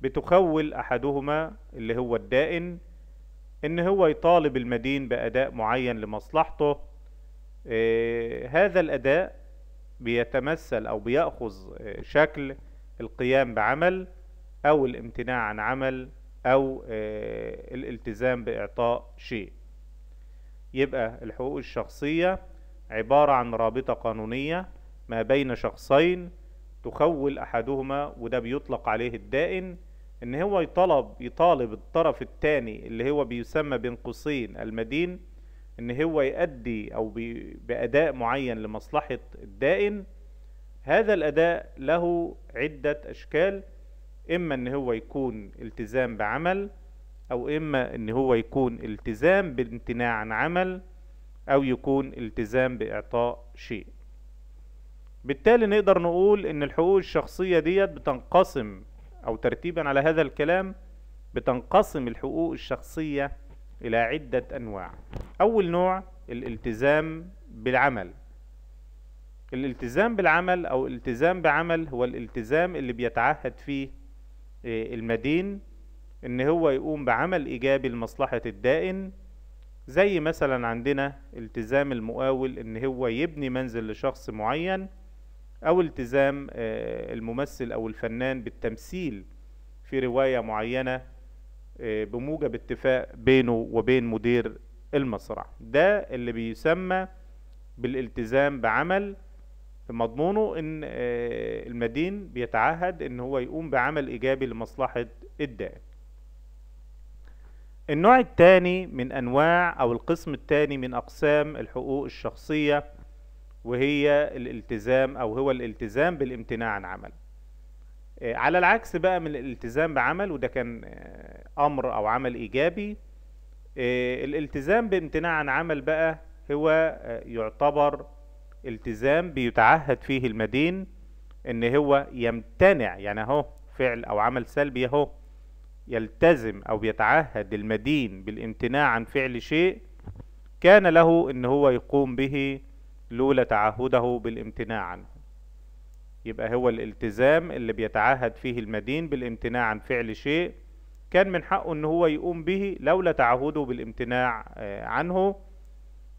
بتخول احدهما اللي هو الدائن ان هو يطالب المدين باداء معين لمصلحته هذا الاداء بيتمثل او بياخذ شكل القيام بعمل أو الامتناع عن عمل أو آه، الالتزام بإعطاء شيء يبقى الحقوق الشخصية عبارة عن رابطة قانونية ما بين شخصين تخول أحدهما وده بيطلق عليه الدائن إن هو يطلب يطالب الطرف الثاني اللي هو بيسمى بين قوسين المدين إن هو يؤدي أو بأداء معين لمصلحة الدائن هذا الأداء له عدة أشكال إما إن هو يكون التزام بعمل أو إما إن هو يكون التزام بامتناع عن عمل أو يكون التزام بإعطاء شيء بالتالي نقدر نقول إن الحقوق الشخصية ديت بتنقسم أو ترتيبا على هذا الكلام بتنقسم الحقوق الشخصية إلى عدة أنواع أول نوع الالتزام بالعمل الالتزام بالعمل او الالتزام بعمل هو الالتزام اللي بيتعهد فيه آه، المدين ان هو يقوم بعمل ايجابي لمصلحة الدائن زي مثلا عندنا التزام المقاول ان هو يبني منزل لشخص معين او التزام آه، الممثل او الفنان بالتمثيل في رواية معينة آه، بموجب اتفاق بينه وبين مدير المسرح ده اللي بيسمى بالالتزام بعمل مضمونه ان آه، المدين بيتعهد ان هو يقوم بعمل ايجابي لمصلحه الدائن النوع الثاني من انواع او القسم الثاني من اقسام الحقوق الشخصيه وهي الالتزام او هو الالتزام بالامتناع عن عمل آه، على العكس بقى من الالتزام بعمل وده كان آه، امر او عمل ايجابي الالتزام بامتناع عن عمل بقى هو يعتبر التزام بيتعهد فيه المدين ان هو يمتنع يعني اهو فعل او عمل سلبي اهو يلتزم او يتعهد المدين بالامتناع عن فعل شيء كان له ان هو يقوم به لولا تعهده بالامتناع عنه يبقى هو الالتزام اللي بيتعهد فيه المدين بالامتناع عن فعل شيء كان من حقه ان هو يقوم به لولا تعهده بالامتناع آه، عنه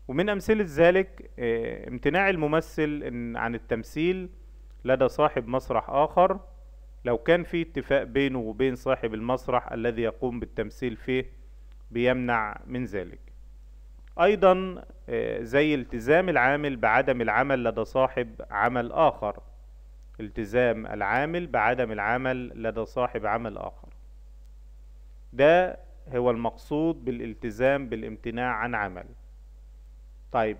ومن أمثلة ذلك آه، امتناع الممثل عن التمثيل لدى صاحب مسرح آخر لو كان في اتفاق بينه وبين صاحب المسرح الذي يقوم بالتمثيل فيه بيمنع من ذلك أيضا آه، زي التزام العامل بعدم العمل لدى صاحب عمل آخر التزام العامل بعدم العمل لدى صاحب عمل آخر ده هو المقصود بالالتزام بالامتناع عن عمل طيب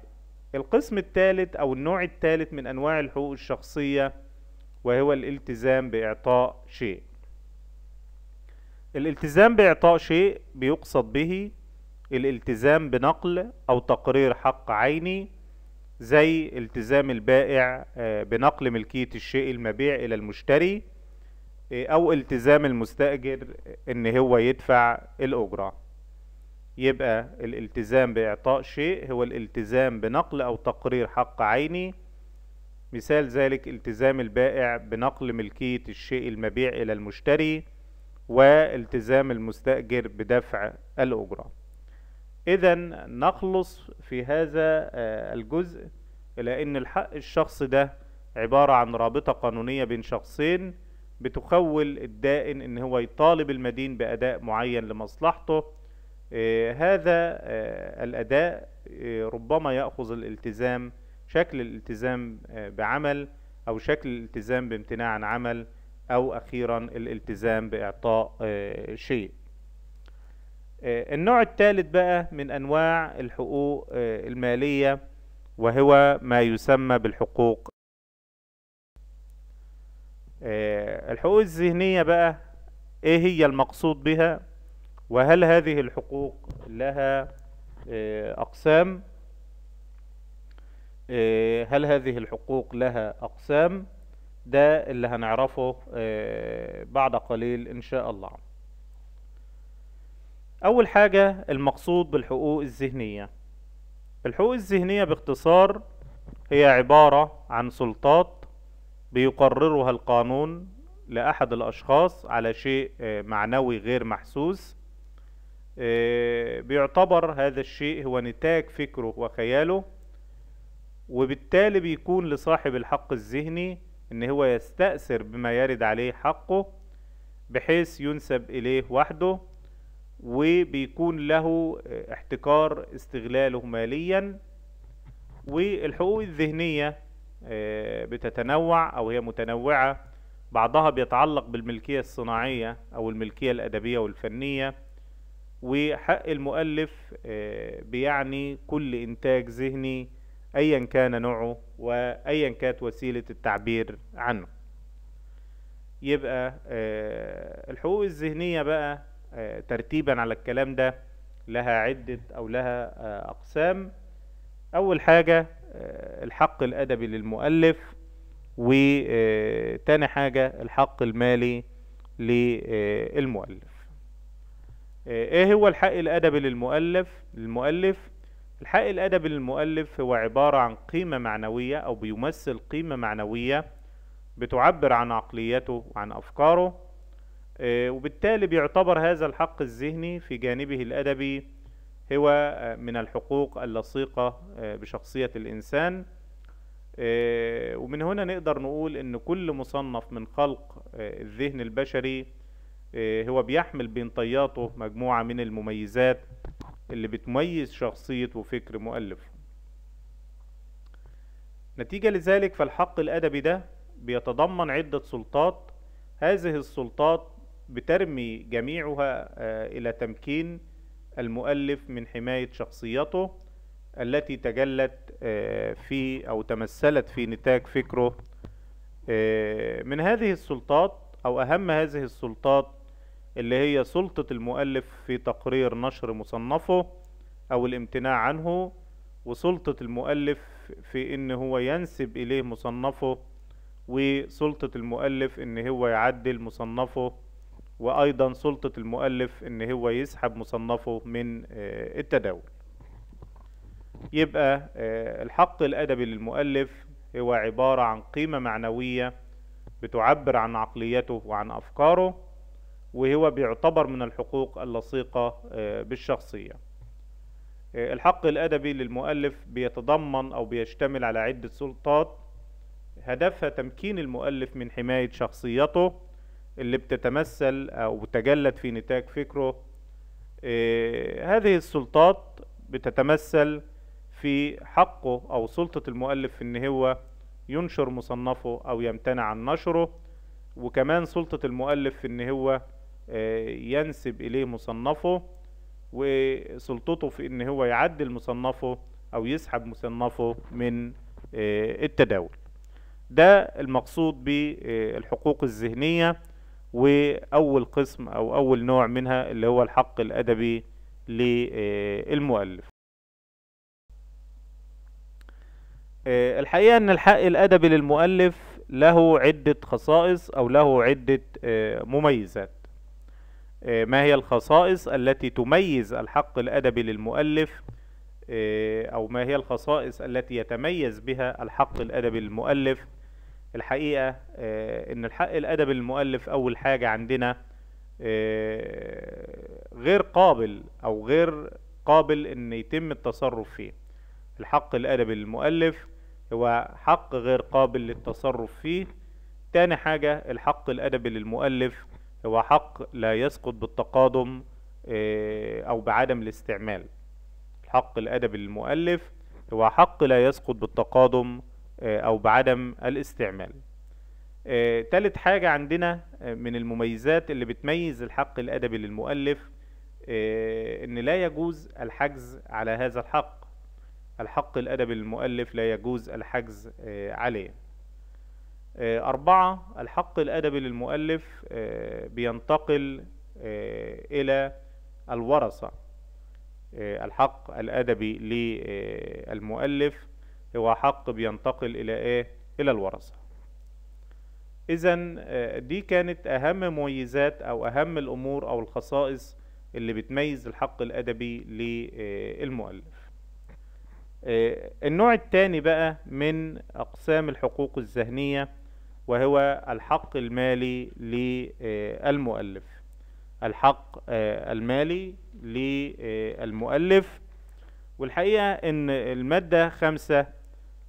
القسم الثالث أو النوع الثالث من أنواع الحقوق الشخصية وهو الالتزام بإعطاء شيء الالتزام بإعطاء شيء بيقصد به الالتزام بنقل أو تقرير حق عيني زي التزام البائع آه، بنقل ملكية الشيء المبيع إلى المشتري آه، أو التزام المستأجر إن هو يدفع الأجرة يبقى الالتزام بإعطاء شيء هو الالتزام بنقل أو تقرير حق عيني مثال ذلك التزام البائع بنقل ملكية الشيء المبيع إلى المشتري والتزام المستأجر بدفع الأجرة إذا نخلص في هذا آه، الجزء إلى أن الحق الشخص ده عبارة عن رابطة قانونية بين شخصين بتخول الدائن أن هو يطالب المدين بأداء معين لمصلحته آه، هذا آه، الأداء آه، ربما يأخذ الالتزام شكل الالتزام بعمل أو شكل الالتزام بامتناع عن عمل أو أخيرا الالتزام بإعطاء شيء النوع الثالث بقى من أنواع الحقوق المالية وهو ما يسمى بالحقوق الحقوق الذهنية بقى إيه هي المقصود بها وهل هذه الحقوق لها آه، أقسام آه، هل هذه الحقوق لها أقسام ده اللي هنعرفه آه، بعد قليل إن شاء الله أول حاجة المقصود بالحقوق الذهنية الحقوق الذهنية باختصار هي عبارة عن سلطات بيقررها القانون لأحد الأشخاص على شيء معنوي غير محسوس آه، بيعتبر هذا الشيء هو نتاج فكره وخياله وبالتالي بيكون لصاحب الحق الذهني ان هو يستأثر بما يرد عليه حقه بحيث ينسب اليه وحده وبيكون له احتكار استغلاله ماليا والحقوق الذهنية آه، بتتنوع او هي متنوعة بعضها بيتعلق بالملكية الصناعية او الملكية الادبية والفنية وحق المؤلف آه، بيعني كل إنتاج ذهني أيا كان نوعه وأيا كانت وسيلة التعبير عنه يبقى آه، الحقوق الذهنية بقى آه، ترتيبا على الكلام ده لها عدة أو لها أقسام أول حاجة الحق الأدبي للمؤلف وتاني حاجة الحق المالي للمؤلف آه، ايه هو الحق الادبي للمؤلف للمؤلف الحق الادبي للمؤلف هو عباره عن قيمه معنويه او بيمثل قيمه معنويه بتعبر عن عقليته وعن افكاره آه، وبالتالي بيعتبر هذا الحق الذهني في جانبه الادبي هو آه، من الحقوق اللصيقه بشخصيه الانسان ومن هنا نقدر نقول ان كل مصنف من خلق الذهن البشري إيه، هو بيحمل بين طياته مجموعة من المميزات اللي بتميز شخصية وفكر مؤلفه نتيجة لذلك فالحق الأدبي ده بيتضمن عدة سلطات هذه السلطات بترمي جميعها آه، إلى تمكين المؤلف من حماية شخصيته التي تجلت آه، في أو تمثلت في نتاج فكره آه، من هذه السلطات أو أهم هذه السلطات اللي هي سلطة المؤلف في تقرير نشر مصنفه أو الامتناع عنه وسلطة المؤلف في إن هو ينسب إليه مصنفه وسلطة المؤلف إن هو يعدل مصنفه وأيضا سلطة المؤلف إن هو يسحب مصنفه من آه، التداول يبقى آه، الحق الأدبي للمؤلف هو عبارة عن قيمة معنوية بتعبر عن عقليته وعن أفكاره وهو بيعتبر من الحقوق اللصيقة آه، بالشخصية آه، الحق الأدبي للمؤلف بيتضمن أو بيشتمل على عدة سلطات هدفها تمكين المؤلف من حماية شخصيته اللي بتتمثل أو بتجلد في نتاج فكره آه، هذه السلطات بتتمثل في حقه أو سلطة المؤلف في إن هو ينشر مصنفه أو يمتنع عن نشره وكمان سلطة المؤلف في إن هو ينسب إليه مصنفه وسلطته في إن هو يعدل مصنفه أو يسحب مصنفه من آه، التداول ده المقصود بالحقوق الذهنية وأول قسم أو أول نوع منها اللي هو الحق الأدبي للمؤلف آه، الحقيقة أن الحق الأدبي للمؤلف له عدة خصائص أو له عدة آه، مميزات آه، ما هي الخصائص التي تميز الحق الأدبي للمؤلف آه، أو ما هي الخصائص التي يتميز بها الحق الأدبي للمؤلف الحقيقة آه، إن الحق الأدبي للمؤلف أول حاجة عندنا غير قابل أو غير قابل إن يتم التصرف فيه الحق الأدبي للمؤلف هو حق غير قابل للتصرف فيه تاني حاجة الحق الأدبي للمؤلف هو حق لا يسقط بالتقادم آه، أو بعدم الاستعمال الحق الأدب المؤلف هو حق لا يسقط بالتقادم آه، أو بعدم الاستعمال آه، تالت حاجة عندنا من المميزات اللي بتميز الحق الأدبي للمؤلف إن لا يجوز الحجز على هذا الحق الحق الأدبي للمؤلف لا يجوز الحجز عليه آه، أربعة الحق الأدبي للمؤلف آه، بينتقل آه، إلى الورثة الحق الأدبي للمؤلف هو حق بينتقل إلى إيه؟ إلى الورثة إذا دي كانت أهم مميزات أو أهم الأمور أو الخصائص اللي بتميز الحق الأدبي للمؤلف النوع الثاني بقى من أقسام الحقوق الذهنية وهو الحق المالي للمؤلف الحق آه، المالي للمؤلف والحقيقة ان المادة خمسة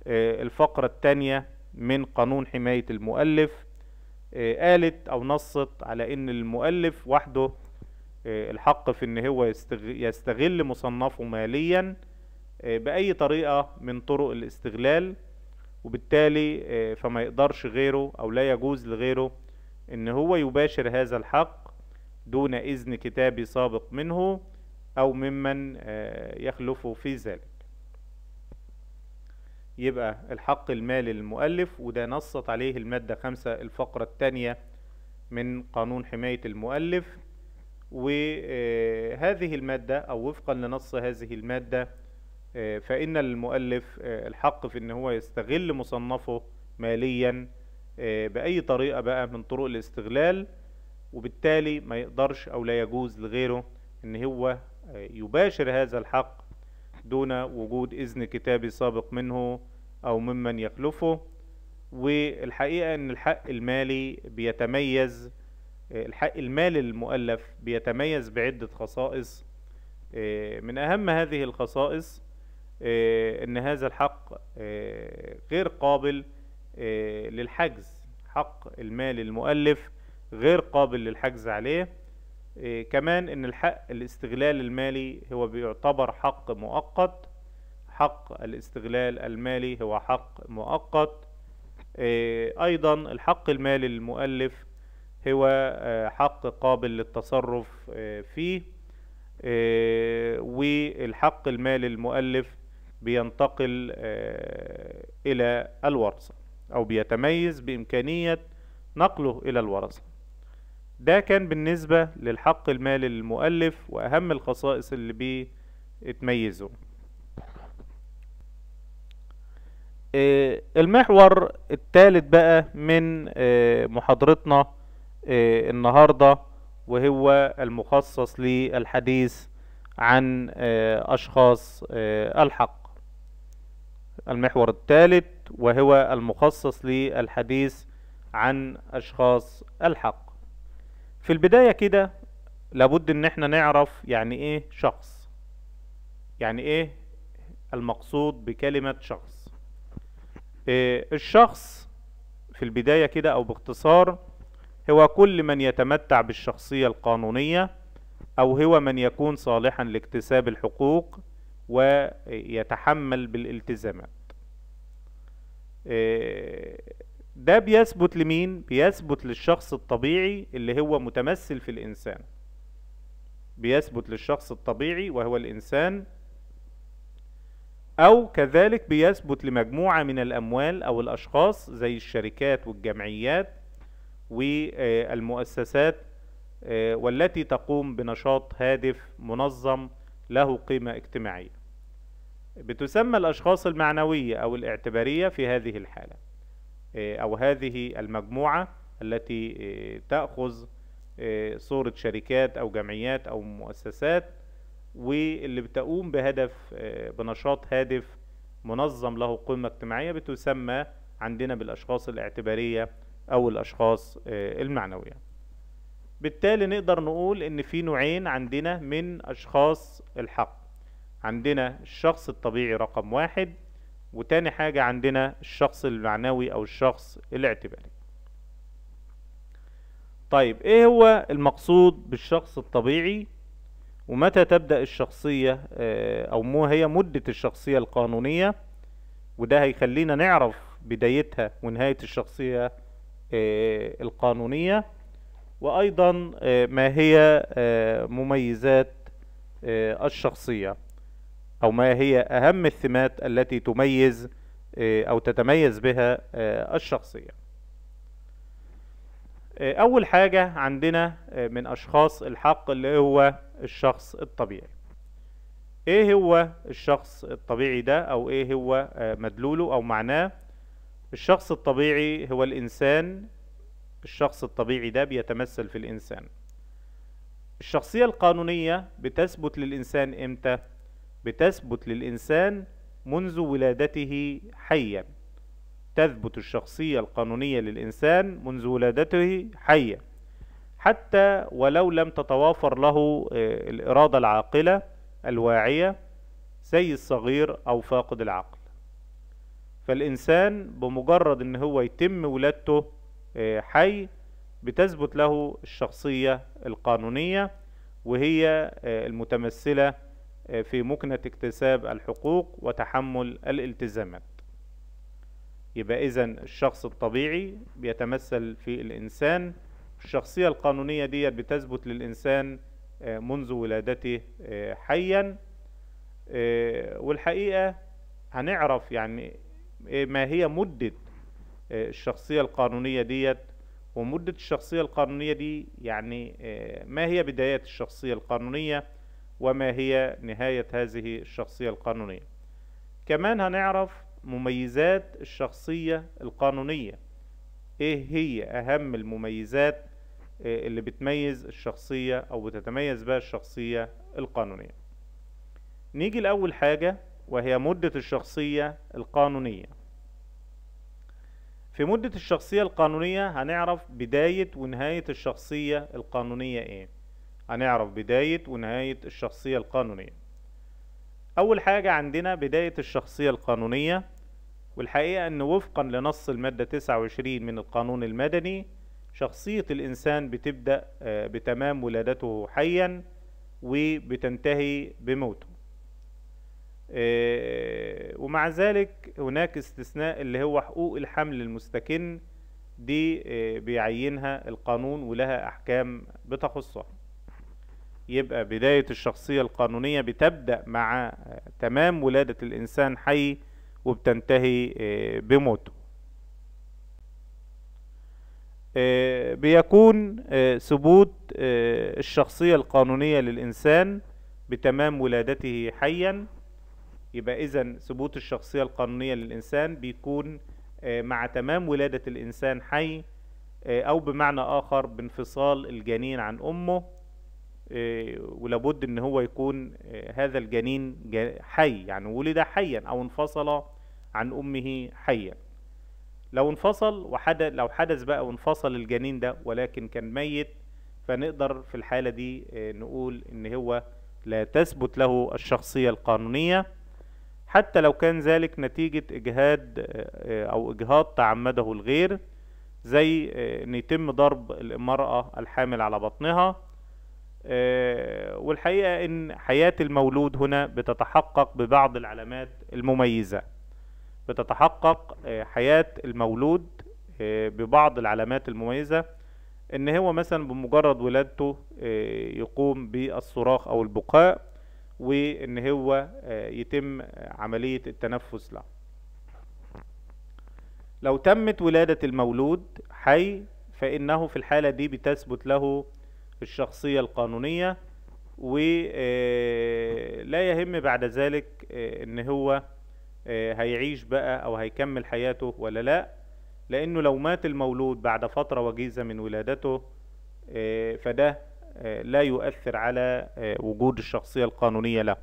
آه، الفقرة الثانية من قانون حماية المؤلف آه، قالت او نصت على ان المؤلف وحده الحق في ان هو يستغل مصنفه ماليا باي طريقة من طرق الاستغلال وبالتالي آه، فما يقدرش غيره أو لا يجوز لغيره إن هو يباشر هذا الحق دون إذن كتابي سابق منه أو ممن آه، يخلفه في ذلك يبقى الحق المالي للمؤلف وده نصت عليه المادة خمسة الفقرة الثانية من قانون حماية المؤلف وهذه آه، المادة أو وفقا لنص هذه المادة آه، فإن المؤلف آه، الحق في إن هو يستغل مصنفه ماليا آه، بأي طريقة بقى من طرق الاستغلال وبالتالي ما يقدرش أو لا يجوز لغيره إن هو يباشر هذا الحق دون وجود إذن كتابي سابق منه أو ممن يخلفه والحقيقة إن الحق المالي بيتميز الحق المالي المؤلف بيتميز بعدة خصائص من أهم هذه الخصائص آه، ان هذا الحق آه، غير قابل آه، للحجز حق المال المؤلف غير قابل للحجز عليه كمان ان الحق الاستغلال المالي هو بيعتبر حق مؤقت حق الاستغلال المالي هو حق مؤقت ايضا الحق المالي المؤلف هو حق قابل للتصرف فيه والحق المالي المؤلف بينتقل آه، إلى الورثة أو بيتميز بإمكانية نقله إلى الورثة ده كان بالنسبة للحق المالي للمؤلف وأهم الخصائص اللي بتميزه آه، المحور الثالث بقى من آه، محاضرتنا النهاردة وهو المخصص للحديث عن أشخاص الحق المحور الثالث وهو المخصص للحديث عن أشخاص الحق في البداية كده لابد إن احنا نعرف يعني إيه شخص يعني إيه المقصود بكلمة شخص إيه الشخص في البداية كده أو باختصار هو كل من يتمتع بالشخصية القانونية أو هو من يكون صالحا لاكتساب الحقوق ويتحمل بالالتزامات آه، ده بيثبت لمين بيثبت للشخص الطبيعي اللي هو متمثل في الانسان بيثبت للشخص الطبيعي وهو الانسان او كذلك بيثبت لمجموعه من الاموال او الاشخاص زي الشركات والجمعيات والمؤسسات آه، والتي تقوم بنشاط هادف منظم له قيمه اجتماعيه بتسمى الأشخاص المعنوية أو الاعتبارية في هذه الحالة آه، أو هذه المجموعة التي آه، تأخذ آه، صورة شركات أو جمعيات أو مؤسسات واللي بتقوم بهدف بنشاط هادف منظم له قمة اجتماعية بتسمى عندنا بالأشخاص الاعتبارية أو الأشخاص المعنوية بالتالي نقدر نقول إن في نوعين عندنا من أشخاص الحق عندنا الشخص الطبيعي رقم واحد وتاني حاجة عندنا الشخص المعنوي أو الشخص الاعتباري طيب ايه هو المقصود بالشخص الطبيعي ومتى تبدأ الشخصية آه، أو مو هي مدة الشخصية القانونية وده هيخلينا نعرف بدايتها ونهاية الشخصية آه، القانونية وأيضا آه، ما هي مميزات الشخصية أو ما هي أهم السمات التي تميز آه، أو تتميز بها آه، الشخصية آه، أول حاجة عندنا من أشخاص الحق اللي هو الشخص الطبيعي إيه هو الشخص الطبيعي ده أو إيه هو مدلوله أو معناه الشخص الطبيعي هو الإنسان الشخص الطبيعي ده بيتمثل في الإنسان الشخصية القانونية بتثبت للإنسان إمتى؟ بتثبت للإنسان منذ ولادته حيا تثبت الشخصية القانونية للإنسان منذ ولادته حيا حتى ولو لم تتوافر له آه، الإرادة العاقلة الواعية زي الصغير أو فاقد العقل فالإنسان بمجرد إن هو يتم ولادته آه، حي بتثبت له الشخصية القانونية وهي آه، المتمثلة آه، في مكنة اكتساب الحقوق وتحمل الالتزامات يبقى إذا الشخص الطبيعي بيتمثل في الإنسان الشخصية القانونية دي بتثبت للإنسان آه، منذ ولادته آه، حيا والحقيقة هنعرف يعني إيه ما هي مدة الشخصية القانونية ديت ومدة الشخصية القانونية دي يعني ما هي بدايات الشخصية القانونية وما هي نهاية هذه الشخصية القانونية كمان هنعرف مميزات الشخصية القانونية ايه هي اهم المميزات آه، اللي بتميز الشخصية او بتتميز بها الشخصية القانونية نيجي لأول حاجة وهي مدة الشخصية القانونية في مدة الشخصية القانونية هنعرف بداية ونهاية الشخصية القانونية ايه هنعرف بداية ونهاية الشخصية القانونية أول حاجة عندنا بداية الشخصية القانونية والحقيقة أن وفقا لنص المادة 29 من القانون المدني شخصية الإنسان بتبدأ آه، بتمام ولادته حيا وبتنتهي بموته آه، ومع ذلك هناك استثناء اللي هو حقوق الحمل المستكن دي آه، بيعينها القانون ولها أحكام بتخصها يبقى بداية الشخصية القانونية بتبدأ مع تمام ولادة الإنسان حي وبتنتهي آه، بموته آه، بيكون آه، ثبوت الشخصية القانونية للإنسان بتمام ولادته حيا يبقى إذا ثبوت الشخصية القانونية للإنسان بيكون مع تمام ولادة الإنسان حي أو بمعنى آخر بانفصال الجنين عن أمه آه، ولابد ان هو يكون آه، هذا الجنين حي يعني ولد حيا او انفصل عن امه حيا لو انفصل وحدث لو حدث بقى وانفصل الجنين ده ولكن كان ميت فنقدر في الحالة دي آه، نقول ان هو لا تثبت له الشخصية القانونية حتى لو كان ذلك نتيجة اجهاد او اجهاض تعمده الغير زي ان يتم ضرب المرأة الحامل على بطنها آه، والحقيقة إن حياة المولود هنا بتتحقق ببعض العلامات المميزة بتتحقق آه، حياة المولود آه، ببعض العلامات المميزة إن هو مثلا بمجرد ولادته يقوم بالصراخ أو البقاء وإن هو يتم عملية التنفس له لو تمت ولادة المولود حي فإنه في الحالة دي بتثبت له في الشخصية القانونية ولا آه، يهم بعد ذلك آه، ان هو آه، هيعيش بقى او هيكمل حياته ولا لا لانه لو مات المولود بعد فترة وجيزة من ولادته فده لا يؤثر على وجود الشخصية القانونية له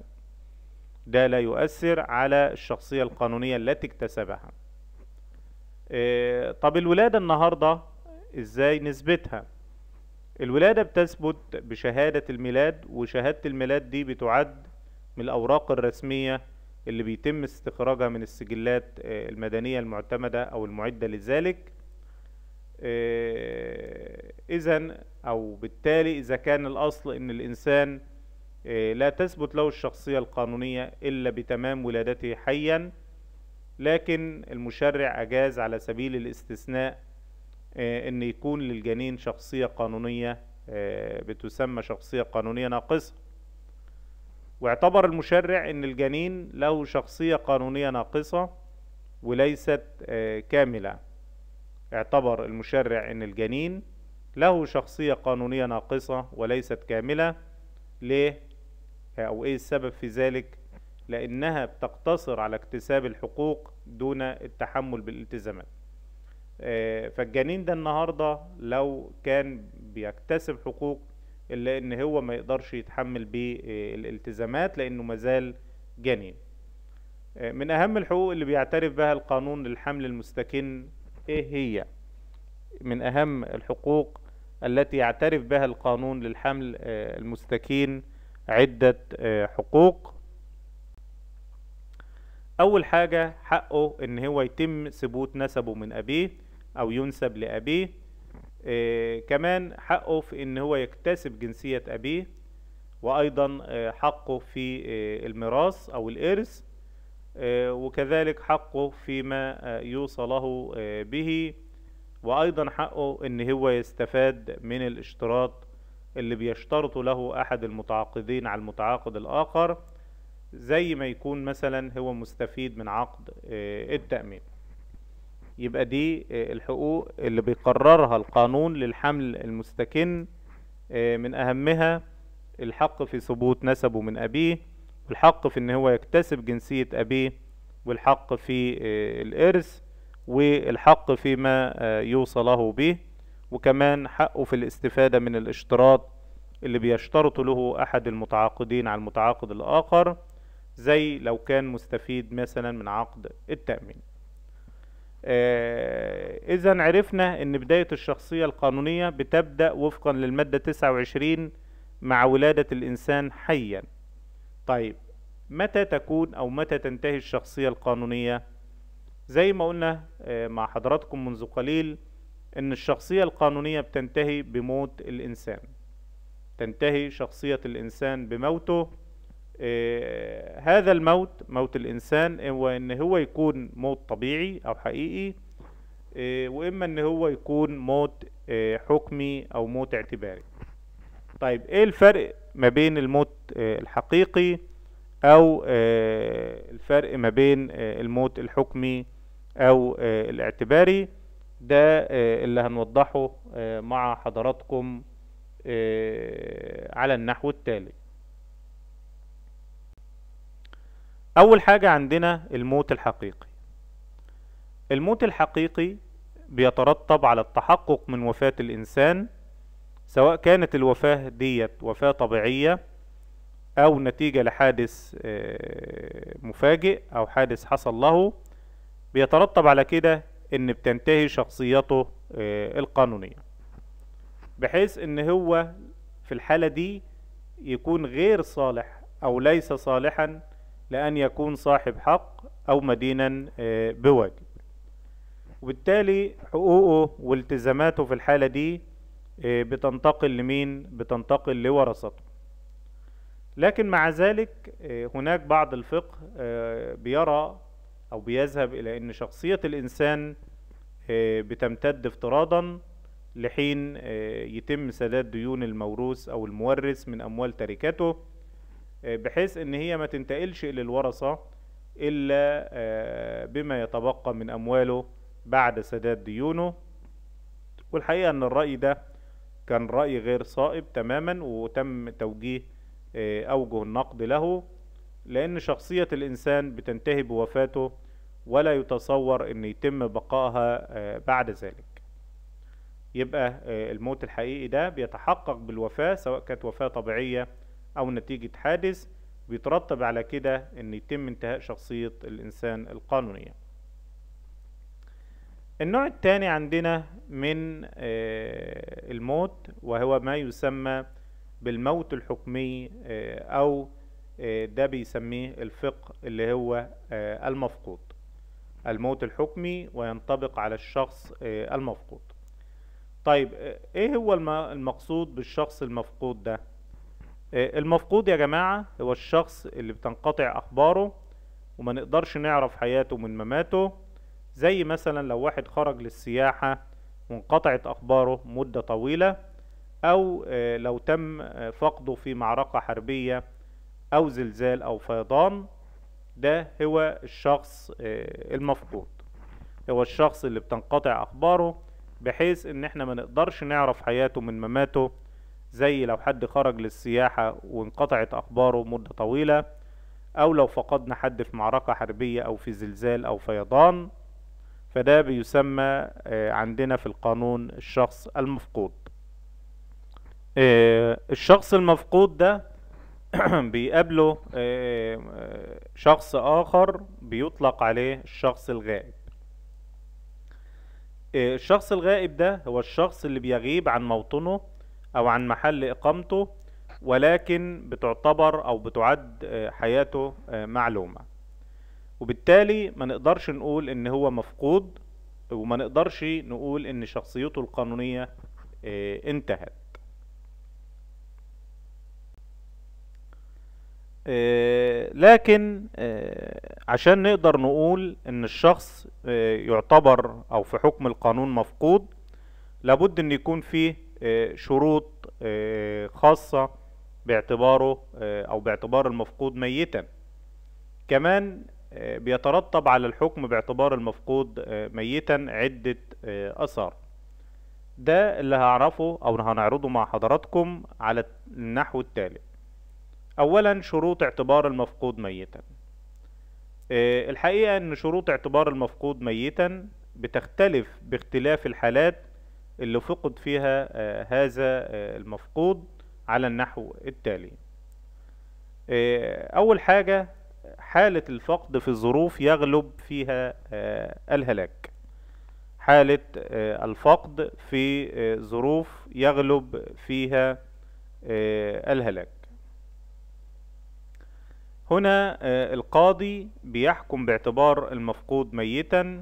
ده لا يؤثر على الشخصية القانونية التي اكتسبها طب الولادة النهاردة ازاي نسبتها الولادة بتثبت بشهادة الميلاد وشهادة الميلاد دي بتعد من الأوراق الرسمية اللي بيتم استخراجها من السجلات آه، المدنية المعتمدة أو المعدة لذلك آه، إذا أو بالتالي إذا كان الأصل إن الإنسان آه، لا تثبت له الشخصية القانونية إلا بتمام ولادته حيا لكن المشرع أجاز على سبيل الاستثناء آه، ان يكون للجنين شخصية قانونية آه، بتسمى شخصية قانونية ناقصة واعتبر المشرع ان الجنين له شخصية قانونية ناقصة وليست آه، كاملة اعتبر المشرع ان الجنين له شخصية قانونية ناقصة وليست كاملة ليه او ايه السبب في ذلك لانها بتقتصر على اكتساب الحقوق دون التحمل بالالتزامات آه، فالجنين ده النهارده لو كان بيكتسب حقوق الا ان هو ما يقدرش يتحمل بيه آه، الالتزامات لانه مازال جنين آه، من اهم الحقوق اللي بيعترف بها القانون للحمل المستكن ايه هي من اهم الحقوق التي يعترف بها القانون للحمل المستكين عدة حقوق اول حاجة حقه ان هو يتم ثبوت نسبه من ابيه أو ينسب لأبيه آه، كمان حقه في إن هو يكتسب جنسية أبيه وأيضا آه، حقه في آه، الميراث أو الإرث وكذلك حقه فيما يوصى له به وأيضا حقه إن هو يستفاد من الاشتراط اللي بيشترطه له أحد المتعاقدين على المتعاقد الآخر زي ما يكون مثلا هو مستفيد من عقد التأمين يبقى دي آه، الحقوق اللي بيقررها القانون للحمل المستكن آه، من أهمها الحق في ثبوت نسبه من أبيه والحق في إن هو يكتسب جنسية أبيه والحق في آه، الإرث والحق فيما يوصله به وكمان حقه في الاستفادة من الاشتراط اللي بيشترط له أحد المتعاقدين على المتعاقد الآخر زي لو كان مستفيد مثلا من عقد التأمين آه، إذا عرفنا أن بداية الشخصية القانونية بتبدأ وفقا للمادة 29 مع ولادة الإنسان حيا طيب متى تكون أو متى تنتهي الشخصية القانونية زي ما قلنا آه، مع حضراتكم منذ قليل أن الشخصية القانونية بتنتهي بموت الإنسان تنتهي شخصية الإنسان بموته آه، هذا الموت موت الإنسان هو إن هو يكون موت طبيعي أو حقيقي آه، وإما إن هو يكون موت آه، حكمي أو موت اعتباري طيب إيه الفرق ما بين الموت الحقيقي أو الفرق ما بين الموت الحكمي أو الاعتباري ده اللي هنوضحه مع حضراتكم على النحو التالي أول حاجة عندنا الموت الحقيقي الموت الحقيقي بيترتب على التحقق من وفاة الإنسان سواء كانت الوفاة ديت وفاة طبيعية أو نتيجة لحادث آه، مفاجئ أو حادث حصل له بيترتب على كده إن بتنتهي شخصيته آه، القانونية بحيث إن هو في الحالة دي يكون غير صالح أو ليس صالحا لأن يكون صاحب حق أو مدينا آه، بواجب وبالتالي حقوقه والتزاماته في الحالة دي آه، بتنتقل لمين بتنتقل لورثته لكن مع ذلك آه، هناك بعض الفقه بيرى أو بيذهب إلى أن شخصية الإنسان بتمتد افتراضا لحين يتم سداد ديون الموروث أو المورث من أموال تركته آه، بحيث ان هي ما تنتقلش للورثة الا آه، بما يتبقى من امواله بعد سداد ديونه والحقيقة ان الرأي ده كان رأي غير صائب تماما وتم توجيه آه، اوجه النقد له لان شخصية الانسان بتنتهي بوفاته ولا يتصور ان يتم بقائها بعد ذلك يبقى الموت الحقيقي ده بيتحقق بالوفاة سواء كانت وفاة طبيعية أو نتيجة حادث بيترتب على كده أن يتم انتهاء شخصية الإنسان القانونية النوع الثاني عندنا من آه، الموت وهو ما يسمى بالموت الحكمي آه، أو آه، ده بيسميه الفقه اللي هو المفقود الموت الحكمي وينطبق على الشخص المفقود طيب ايه هو المقصود بالشخص المفقود ده آه، المفقود يا جماعة هو الشخص اللي بتنقطع أخباره وما نقدرش نعرف حياته من مماته زي مثلا لو واحد خرج للسياحة وانقطعت أخباره مدة طويلة أو آه، لو تم آه، فقده في معركة حربية أو زلزال أو فيضان ده هو الشخص المفقود هو الشخص اللي بتنقطع أخباره بحيث إن احنا ما نقدرش نعرف حياته من مماته زي لو حد خرج للسياحة وانقطعت أخباره مدة طويلة أو لو فقدنا حد في معركة حربية أو في زلزال أو فيضان فده بيسمى آه، عندنا في القانون الشخص المفقود آه، الشخص المفقود ده *clears throat* بيقابله آه، شخص آخر بيطلق عليه الشخص الغائب الشخص الغائب ده هو الشخص اللي بيغيب عن موطنه أو عن محل إقامته ولكن بتعتبر أو بتعد آه، حياته آه، معلومة وبالتالي ما نقدرش نقول إن هو مفقود وما نقدرش نقول إن شخصيته القانونية آه، انتهت لكن عشان نقدر نقول ان الشخص يعتبر او في حكم القانون مفقود لابد ان يكون فيه آه، شروط آه، خاصة باعتباره آه، أو باعتبار المفقود ميتا كمان بيترتب على الحكم باعتبار المفقود ميتا عدة أثار ده اللي هعرفه أو هنعرضه مع حضراتكم على النحو التالي أولا شروط اعتبار المفقود ميتا الحقيقة أن شروط اعتبار المفقود ميتا بتختلف باختلاف الحالات اللي فقد فيها آه، هذا آه، المفقود على النحو التالي آه، أول حاجة حالة الفقد في ظروف يغلب فيها الهلاك حالة الفقد في ظروف يغلب فيها الهلاك هنا القاضي بيحكم باعتبار المفقود ميتا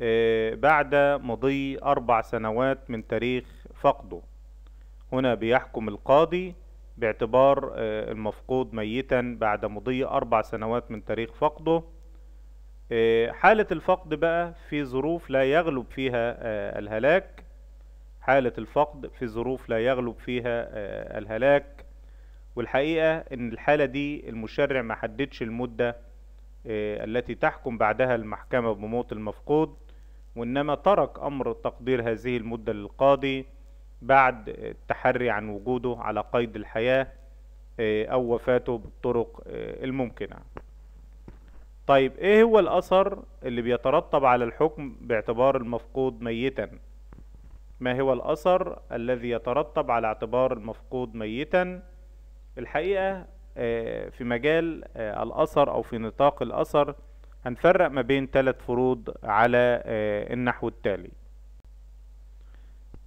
آه، بعد مضي أربع سنوات من تاريخ فقده هنا بيحكم القاضي باعتبار آه، المفقود ميتا بعد مضي أربع سنوات من تاريخ فقده آه، حالة الفقد بقى في ظروف لا يغلب فيها الهلاك حالة الفقد في ظروف لا يغلب فيها الهلاك والحقيقة إن الحالة دي المشرع محددش المدة التي تحكم بعدها المحكمة بموت المفقود وإنما ترك أمر تقدير هذه المدة للقاضي بعد التحري عن وجوده على قيد الحياة آه، أو وفاته بالطرق آه، الممكنة طيب إيه هو الأثر اللي بيترتب على الحكم باعتبار المفقود ميتا ما هو الأثر الذي يترتب على اعتبار المفقود ميتا الحقيقة آه، في مجال الأثر أو في نطاق الأثر هنفرق ما بين ثلاث فروض على آه، النحو التالي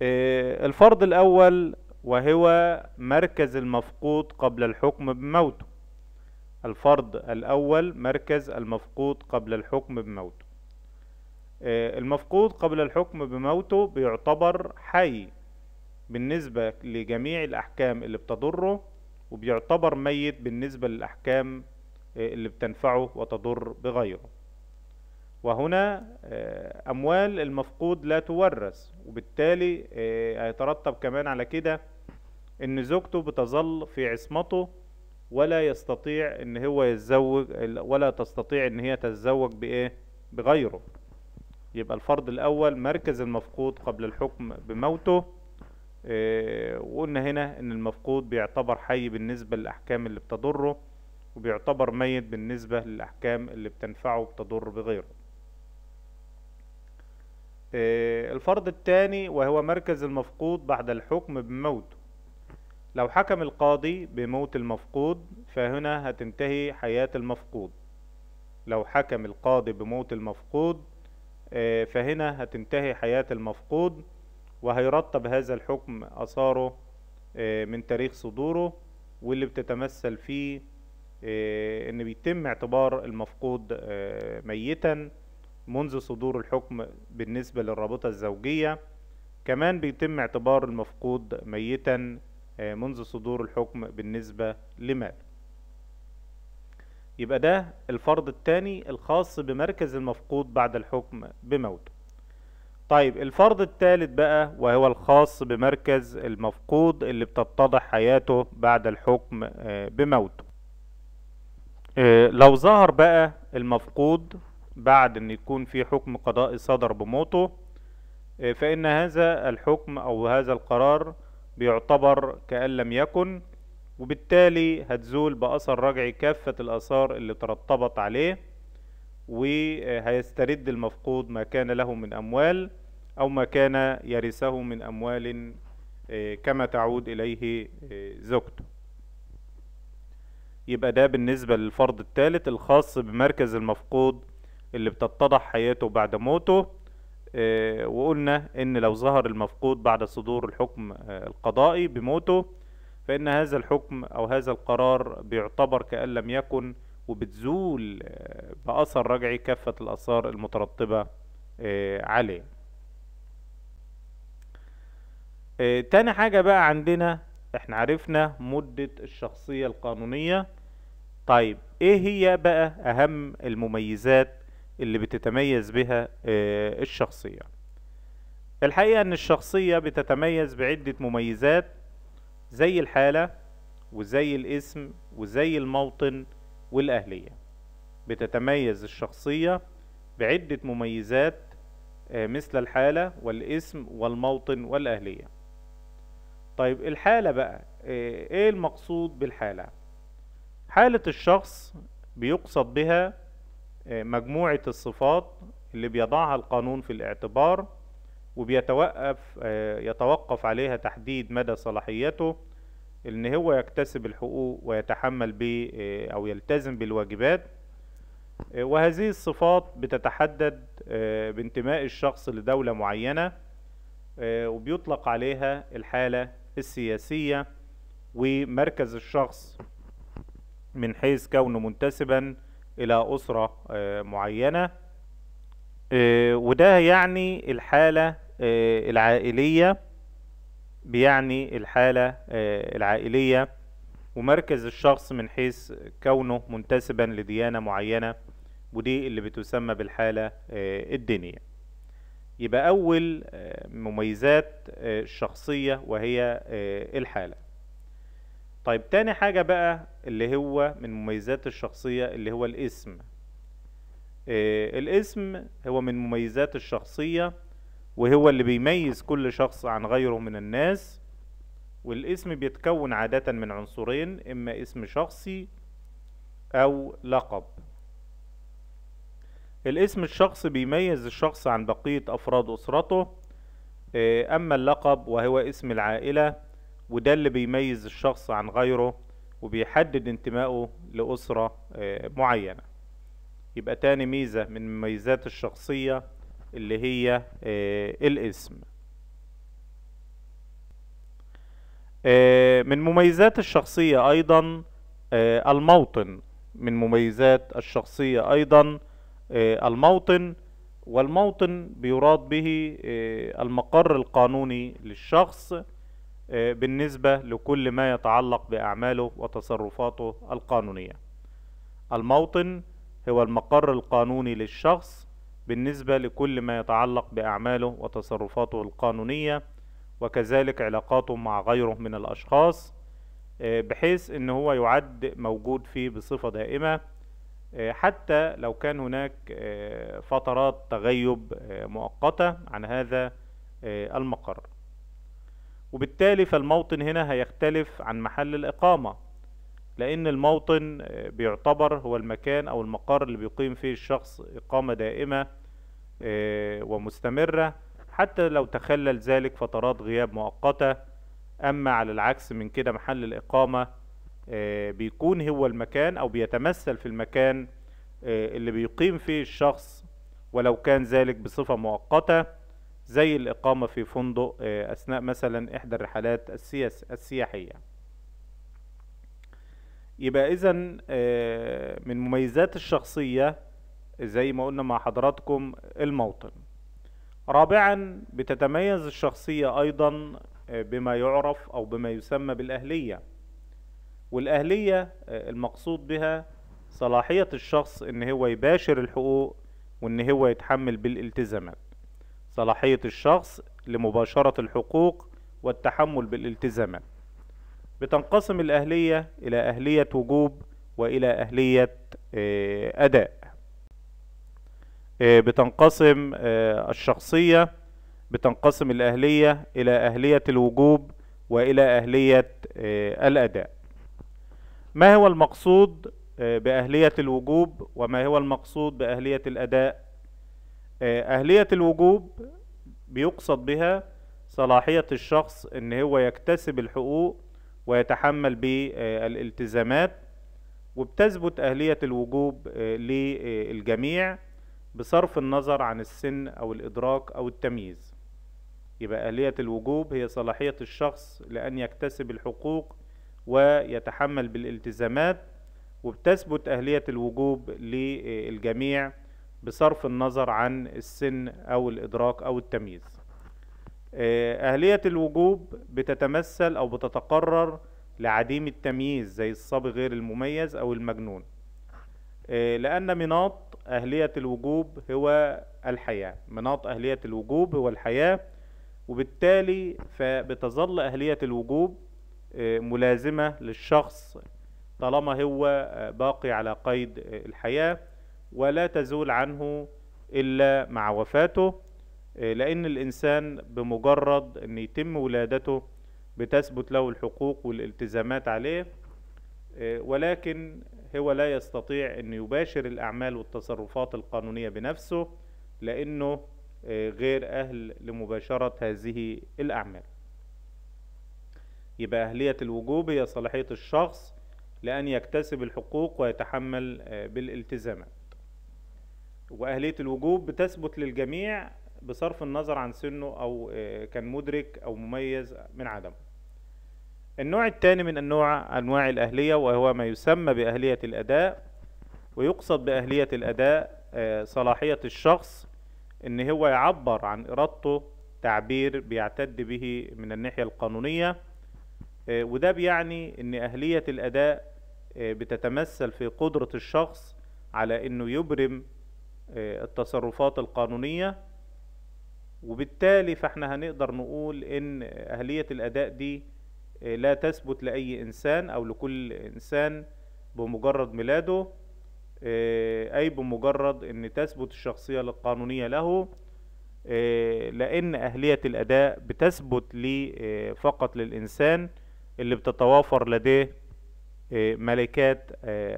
آه، الفرض الأول وهو مركز المفقود قبل الحكم بموته الفرض الأول مركز المفقود قبل الحكم بموته آه، المفقود قبل الحكم بموته بيعتبر حي بالنسبة لجميع الأحكام اللي بتضره وبيعتبر ميت بالنسبة للأحكام اللي بتنفعه وتضر بغيره وهنا آه، أموال المفقود لا تورث وبالتالي آه، هيترتب كمان على كده إن زوجته بتظل في عصمته ولا يستطيع إن هو يتزوج ولا تستطيع إن هي تتزوج بإيه؟ بغيره يبقى الفرض الأول مركز المفقود قبل الحكم بموته آه، وقلنا هنا إن المفقود بيعتبر حي بالنسبة للأحكام اللي بتضره وبيعتبر ميت بالنسبة للأحكام اللي بتنفعه وبتضر بغيره آه، الفرض الثاني وهو مركز المفقود بعد الحكم بموته لو حكم القاضي بموت المفقود فهنا هتنتهي حياة المفقود لو حكم القاضي بموت المفقود آه، فهنا هتنتهي حياة المفقود وهيرتب هذا الحكم أثاره آه، من تاريخ صدوره واللي بتتمثل فيه آه، ان بيتم اعتبار المفقود آه، ميتا منذ صدور الحكم بالنسبة للرابطة الزوجية كمان بيتم اعتبار المفقود ميتا آه، منذ صدور الحكم بالنسبة لمال يبقى ده الفرض الثاني الخاص بمركز المفقود بعد الحكم بموته طيب الفرض الثالث بقى وهو الخاص بمركز المفقود اللي بتتضح حياته بعد الحكم بموته آه، لو ظهر بقى المفقود بعد ان يكون في حكم قضائي صدر بموته آه، فان هذا الحكم او هذا القرار بيعتبر كأن لم يكن وبالتالي هتزول بأثر رجعي كافة الآثار اللي ترتبط عليه وهيسترد المفقود ما كان له من أموال أو ما كان يرثه من أموال آه، كما تعود إليه زوجته يبقى ده بالنسبة للفرض الثالث الخاص بمركز المفقود اللي بتتضح حياته بعد موته آه، وقلنا ان لو ظهر المفقود بعد صدور الحكم آه، القضائي بموته فان هذا الحكم او هذا القرار بيعتبر كأن لم يكن وبتزول آه، بأثر رجعي كافة الأثار المترتبة عليه تاني حاجة بقى عندنا احنا عرفنا مدة الشخصية القانونية طيب ايه هي بقى اهم المميزات اللي بتتميز بها آه، الشخصية الحقيقة ان الشخصية بتتميز بعدة مميزات زي الحالة وزي الاسم وزي الموطن والأهلية بتتميز الشخصية بعدة مميزات آه، مثل الحالة والاسم والموطن والأهلية طيب الحالة بقى آه، ايه المقصود بالحالة حالة الشخص بيقصد بها آه، مجموعة الصفات اللي بيضعها القانون في الاعتبار وبيتوقف آه، يتوقف عليها تحديد مدى صلاحيته ان هو يكتسب الحقوق ويتحمل ب آه، او يلتزم بالواجبات وهذه الصفات بتتحدد بانتماء الشخص لدولة معينة وبيطلق عليها الحالة السياسية ومركز الشخص من حيث كونه منتسبا إلى أسرة آه، معينة آه، وده يعني الحالة آه، العائلية بيعني الحالة العائلية ومركز الشخص من حيث كونه منتسبا لديانة معينة ودي اللي بتسمى بالحالة الدينية يبقى أول مميزات الشخصية وهي الحالة طيب تاني حاجة بقى اللي هو من مميزات الشخصية اللي هو الاسم إيه الاسم هو من مميزات الشخصية وهو اللي بيميز كل شخص عن غيره من الناس والاسم بيتكون عادة من عنصرين إما اسم شخصي أو لقب الاسم الشخصي بيميز الشخص عن بقية أفراد أسرته آه، أما اللقب وهو اسم العائلة وده اللي بيميز الشخص عن غيره وبيحدد انتمائه لأسرة آه، معينة يبقى تاني ميزة من مميزات الشخصية اللي هي آه، الاسم آه، من مميزات الشخصية أيضا الموطن من مميزات الشخصية أيضا الموطن والموطن بيراد به المقر القانوني للشخص آه، بالنسبة لكل ما يتعلق بأعماله وتصرفاته القانونية الموطن هو المقر القانوني للشخص بالنسبة لكل ما يتعلق بأعماله وتصرفاته القانونية وكذلك علاقاته مع غيره من الأشخاص آه، بحيث أن هو يعد موجود فيه بصفة دائمة آه، حتى لو كان هناك فترات تغيب مؤقتة عن هذا المقر وبالتالي فالموطن هنا هيختلف عن محل الإقامة لأن الموطن آه، بيعتبر هو المكان أو المقر اللي بيقيم فيه الشخص إقامة دائمة آه، ومستمرة حتى لو تخلل ذلك فترات غياب مؤقتة أما على العكس من كده محل الإقامة آه، بيكون هو المكان أو بيتمثل في المكان اللي بيقيم فيه الشخص ولو كان ذلك بصفة مؤقتة زي الإقامة في فندق آه، أثناء مثلا إحدى الرحلات السياحية يبقى إذا آه، من مميزات الشخصية زي ما قلنا مع حضراتكم الموطن رابعا بتتميز الشخصية أيضا آه، بما يعرف أو بما يسمى بالأهلية والأهلية المقصود بها صلاحية الشخص إن هو يباشر الحقوق وإن هو يتحمل بالالتزامات صلاحية الشخص لمباشرة الحقوق والتحمل بالالتزامات بتنقسم الأهلية إلى أهلية وجوب وإلى أهلية آه، أداء آه، بتنقسم آه، الشخصية بتنقسم الأهلية إلى أهلية الوجوب وإلى أهلية الأداء ما هو المقصود بأهلية الوجوب وما هو المقصود بأهلية الأداء آه، أهلية الوجوب بيقصد بها صلاحية الشخص إن هو يكتسب الحقوق ويتحمل بالالتزامات وبتثبت أهلية الوجوب آه، للجميع بصرف النظر عن السن أو الإدراك أو التمييز يبقى أهلية الوجوب هي صلاحية الشخص لأن يكتسب الحقوق ويتحمل بالالتزامات وبتثبت أهلية الوجوب للجميع بصرف النظر عن السن أو الإدراك أو التمييز آه، أهلية الوجوب بتتمثل أو بتتقرر لعديم التمييز زي الصبي غير المميز أو المجنون آه، لأن مناط أهلية الوجوب هو الحياة مناط أهلية الوجوب هو الحياة وبالتالي فبتظل أهلية الوجوب آه، ملازمة للشخص طالما هو باقي على قيد الحياة ولا تزول عنه إلا مع وفاته آه، لأن الإنسان بمجرد أن يتم ولادته بتثبت له الحقوق والالتزامات عليه آه، ولكن هو لا يستطيع أن يباشر الأعمال والتصرفات القانونية بنفسه لأنه آه، غير أهل لمباشرة هذه الأعمال يبقى أهلية الوجوب هي صلاحية الشخص لأن يكتسب الحقوق ويتحمل بالالتزامات وأهلية الوجوب بتثبت للجميع بصرف النظر عن سنه أو آه، كان مدرك أو مميز من عدمه النوع الثاني من أنواع أنواع الأهلية وهو ما يسمى بأهلية الأداء ويقصد بأهلية الأداء آه، صلاحية الشخص إن هو يعبر عن إرادته تعبير بيعتد به من الناحية القانونية آه، وده بيعني إن أهلية الأداء بتتمثل في قدرة الشخص على إنه يبرم آه، التصرفات القانونية وبالتالي فاحنا هنقدر نقول ان اهلية الاداء دي آه، لا تثبت لأي انسان او لكل انسان بمجرد ميلاده آه، اي بمجرد ان تثبت الشخصية القانونية له لان اهلية الاداء بتثبت لي فقط للانسان اللي بتتوافر لديه ملكات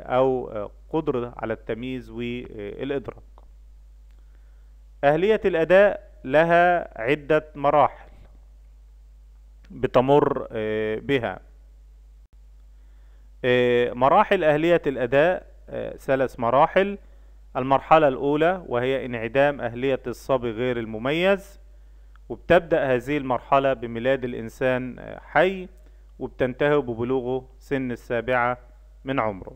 او قدرة على التمييز والإدراك أهلية الأداء لها عدة مراحل بتمر آه، بها آه، مراحل أهلية الأداء آه، ثلاث مراحل المرحلة الأولى وهي انعدام أهلية الصبي غير المميز وبتبدأ هذه المرحلة بميلاد الإنسان حي وبتنتهي ببلوغه سن السابعة من عمره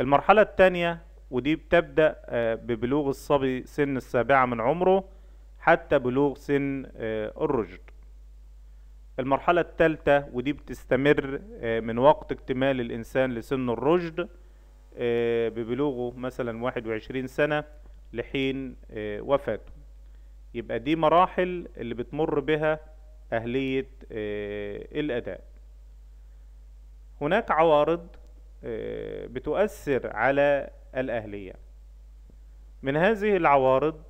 المرحلة الثانية ودي بتبدأ آه، ببلوغ الصبي سن السابعة من عمره حتى بلوغ سن آه، الرشد المرحلة الثالثة ودي بتستمر آه، من وقت اكتمال الإنسان لسن الرشد ببلوغه مثلا 21 سنة لحين وفاته يبقى دي مراحل اللي بتمر بها أهلية الأداء هناك عوارض بتؤثر على الأهلية من هذه العوارض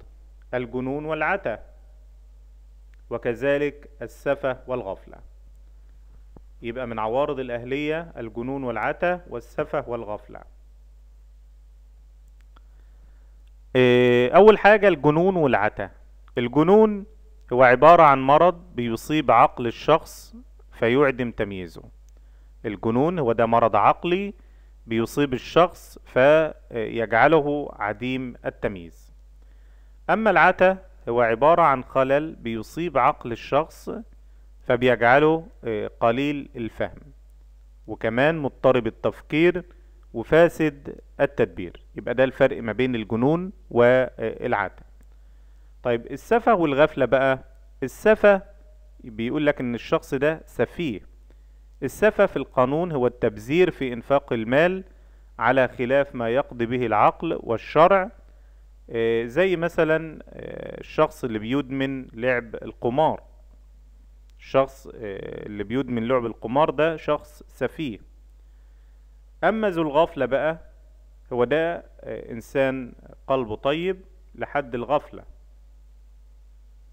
الجنون والعتا وكذلك السفة والغفلة يبقى من عوارض الأهلية الجنون والعتا والسفة والغفلة إيه، أول حاجة الجنون والعتا الجنون هو عبارة عن مرض بيصيب عقل الشخص فيعدم تمييزه الجنون هو ده مرض عقلي بيصيب الشخص فيجعله عديم التمييز أما العتا هو عبارة عن خلل بيصيب عقل الشخص فبيجعله آه، قليل الفهم وكمان مضطرب التفكير وفاسد التدبير يبقى ده الفرق ما بين الجنون والعتة طيب السفة والغفلة بقى السفة بيقول لك ان الشخص ده سفيه السفة في القانون هو التبذير في إنفاق المال على خلاف ما يقضي به العقل والشرع آه، زي مثلا آه، الشخص اللي بيدمن لعب القمار الشخص آه، اللي بيدمن لعب القمار ده شخص سفيه أما ذو الغفلة بقى هو ده إنسان قلبه طيب لحد الغفلة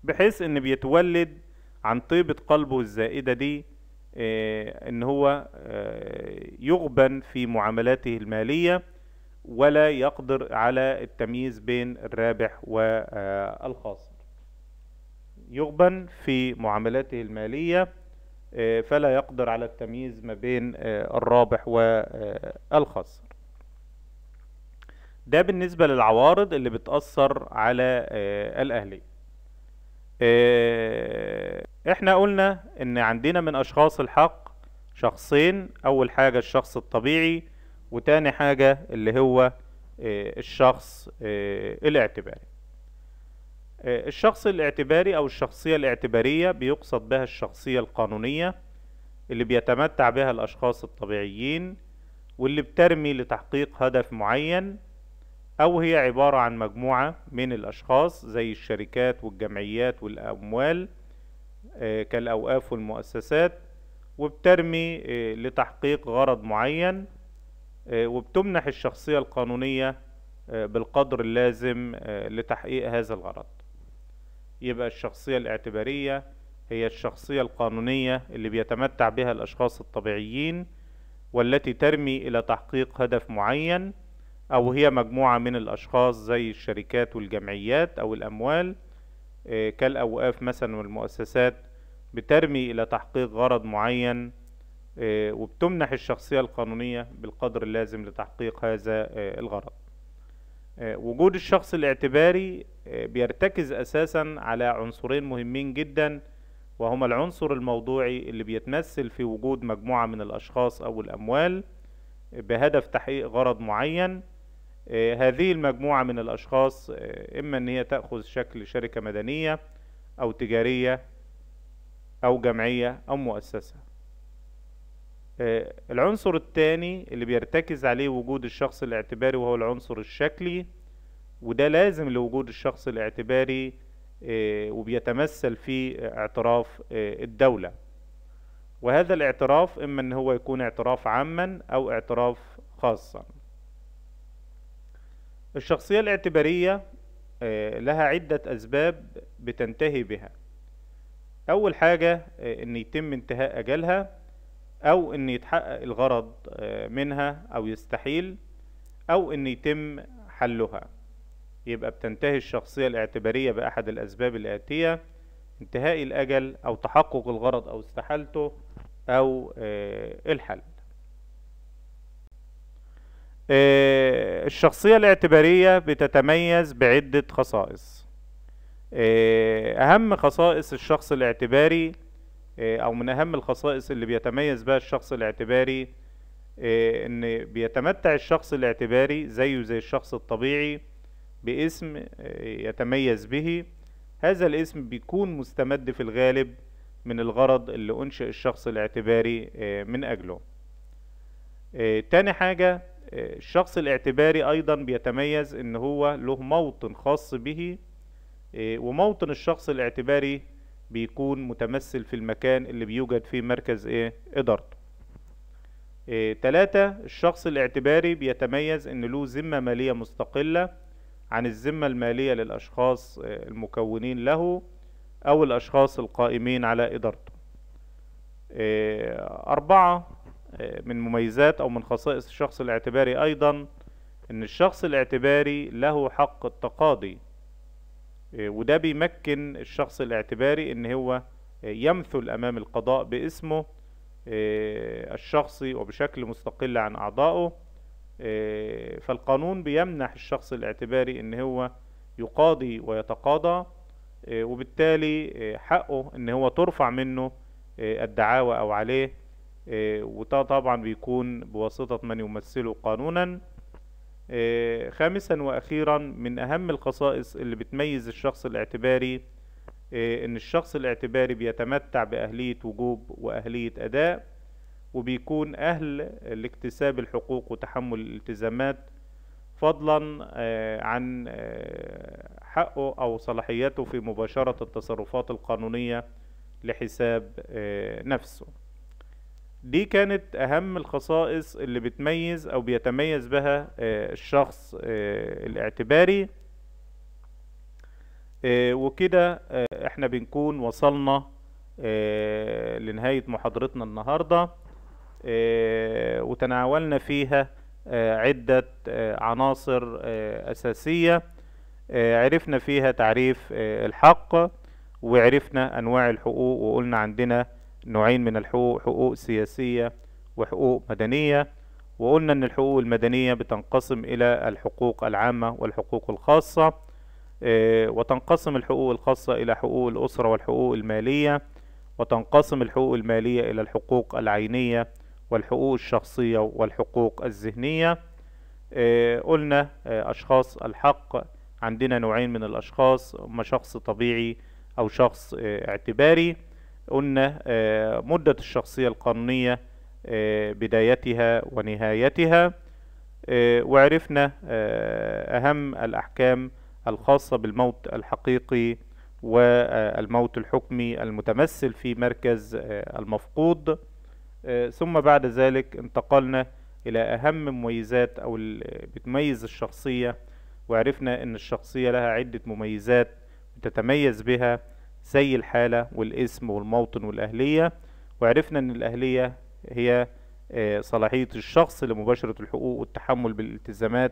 بحيث إن بيتولد عن طيبة قلبه الزائدة دي آه، ان هو آه، يغبن في معاملاته المالية ولا يقدر على التمييز بين الرابح والخاسر آه، يغبن في معاملاته المالية فلا يقدر على التمييز ما بين الرابح والخاسر ده بالنسبة للعوارض اللي بتأثر على الأهلية آه، احنا قلنا ان عندنا من اشخاص الحق شخصين اول حاجة الشخص الطبيعي وتاني حاجة اللي هو آه، الشخص آه، الاعتباري الشخص الاعتباري او الشخصية الاعتبارية بيقصد بها الشخصية القانونية اللي بيتمتع بها الاشخاص الطبيعيين واللي بترمي لتحقيق هدف معين أو هي عبارة عن مجموعة من الأشخاص زي الشركات والجمعيات والأموال آه، كالأوقاف والمؤسسات وبترمي آه، لتحقيق غرض معين آه، وبتمنح الشخصية القانونية بالقدر اللازم لتحقيق هذا الغرض يبقى الشخصية الاعتبارية هي الشخصية القانونية اللي بيتمتع بها الأشخاص الطبيعيين والتي ترمي إلى تحقيق هدف معين أو هي مجموعة من الأشخاص زي الشركات والجمعيات أو الأموال آه، كالأوقاف مثلا والمؤسسات بترمي إلى تحقيق غرض معين آه، وبتمنح الشخصية القانونية بالقدر اللازم لتحقيق هذا آه، الغرض وجود الشخص الاعتباري بيرتكز أساسا على عنصرين مهمين جدا وهما العنصر الموضوعي اللي بيتمثل في وجود مجموعة من الأشخاص أو الأموال بهدف تحقيق غرض معين آه، هذه المجموعة من الأشخاص آه، إما أن هي تأخذ شكل شركة مدنية أو تجارية أو جمعية أو مؤسسة آه، العنصر الثاني اللي بيرتكز عليه وجود الشخص الاعتباري وهو العنصر الشكلي وده لازم لوجود الشخص الاعتباري وبيتمثل في اعتراف الدولة وهذا الاعتراف إما أن هو يكون اعتراف عاما أو اعتراف خاصا الشخصية الاعتبارية آه، لها عدة أسباب بتنتهي بها أول حاجة آه، إن يتم انتهاء أجلها أو إن يتحقق الغرض آه، منها أو يستحيل أو إن يتم حلها يبقى بتنتهي الشخصية الاعتبارية بأحد الأسباب الآتية انتهاء الأجل أو تحقق الغرض أو استحالته أو الحل آه، الشخصية الاعتبارية بتتميز بعدة خصائص آه، أهم خصائص الشخص الاعتباري آه، أو من أهم الخصائص اللي بيتميز بها الشخص الاعتباري إن بيتمتع الشخص الاعتباري زيه زي الشخص الطبيعي باسم يتميز به هذا الاسم بيكون مستمد في الغالب من الغرض اللي أنشئ الشخص الاعتباري من أجله تاني حاجة الشخص الاعتباري ايضا بيتميز ان هو له موطن خاص به آه، وموطن الشخص الاعتباري بيكون متمثل في المكان اللي بيوجد فيه مركز ايه ادارته إيه تلاتة الشخص الاعتباري بيتميز ان له ذمة مالية مستقلة عن الذمة المالية للاشخاص آه، المكونين له او الاشخاص القائمين على ادارته إيه أربعة آه، من مميزات او من خصائص الشخص الاعتباري ايضا ان الشخص الاعتباري له حق التقاضي آه، وده بيمكن الشخص الاعتباري ان هو يمثل امام القضاء باسمه آه، الشخصي وبشكل مستقل عن اعضائه فالقانون بيمنح الشخص الاعتباري ان هو يقاضي ويتقاضى وبالتالي حقه ان هو ترفع منه الدعاوى او عليه وده إيه، طبعا بيكون بواسطة من يمثله قانونا إيه، خامسا وأخيرا من أهم الخصائص اللي بتميز الشخص الاعتباري إيه، إن الشخص الاعتباري بيتمتع بأهلية وجوب وأهلية أداء وبيكون أهل لاكتساب الحقوق وتحمل الالتزامات فضلا عن حقه أو صلاحيته في مباشرة التصرفات القانونية لحساب نفسه دي كانت اهم الخصائص اللي بتميز او بيتميز بها آه، الشخص آه، الاعتباري آه، وكده احنا بنكون وصلنا لنهاية محاضرتنا النهاردة وتناولنا فيها عدة عناصر أساسية عرفنا فيها تعريف الحق وعرفنا أنواع الحقوق وقلنا عندنا نوعين من الحقوق حقوق سياسية وحقوق مدنية وقلنا أن الحقوق المدنية بتنقسم إلى الحقوق العامة والحقوق الخاصة آه، وتنقسم الحقوق الخاصة إلى حقوق الأسرة والحقوق المالية وتنقسم الحقوق المالية إلى الحقوق العينية والحقوق الشخصية والحقوق الذهنية آه، قلنا آه، أشخاص الحق عندنا نوعين من الأشخاص هما شخص طبيعي أو شخص اعتباري قلنا آه، مدة الشخصية القانونية آه، بدايتها ونهايتها آه، وعرفنا أهم الأحكام الخاصة بالموت الحقيقي والموت الحكمي المتمثل في مركز المفقود ثم بعد ذلك انتقلنا إلى أهم مميزات أو بتميز الشخصية وعرفنا أن الشخصية لها عدة مميزات تتميز بها زي الحالة والاسم والموطن والأهلية وعرفنا أن الأهلية هي آه، صلاحية الشخص لمباشرة الحقوق والتحمل بالالتزامات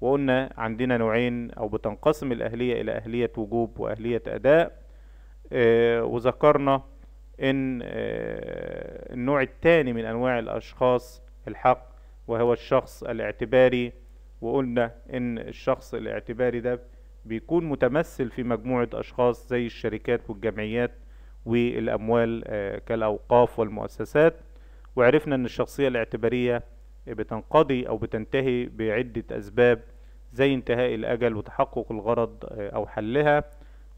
وقلنا عندنا نوعين أو بتنقسم الأهلية إلى أهلية وجوب وأهلية أداء آه، وذكرنا أن آه، النوع الثاني من أنواع الأشخاص الحق وهو الشخص الاعتباري وقلنا أن الشخص الاعتباري ده بيكون متمثل في مجموعة أشخاص زي الشركات والجمعيات والأموال آه، كالأوقاف والمؤسسات وعرفنا أن الشخصية الاعتبارية بتنقضي أو بتنتهي بعدة أسباب زي انتهاء الأجل وتحقق الغرض آه، أو حلها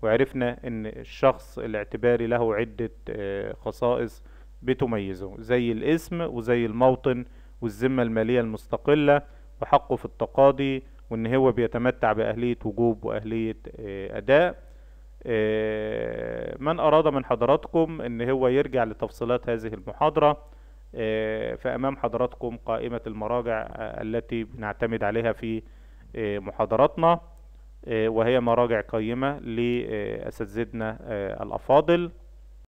وعرفنا أن الشخص الاعتباري له عدة آه، خصائص بتميزه زي الاسم وزي الموطن والذمة المالية المستقلة وحقه في التقاضي وان هو بيتمتع باهليه وجوب واهليه آه، اداء آه، من اراد من حضراتكم ان هو يرجع لتفصيلات هذه المحاضره آه، فامام حضراتكم قائمه المراجع التي بنعتمد عليها في محاضراتنا وهي مراجع قيمه لاساتذتنا الافاضل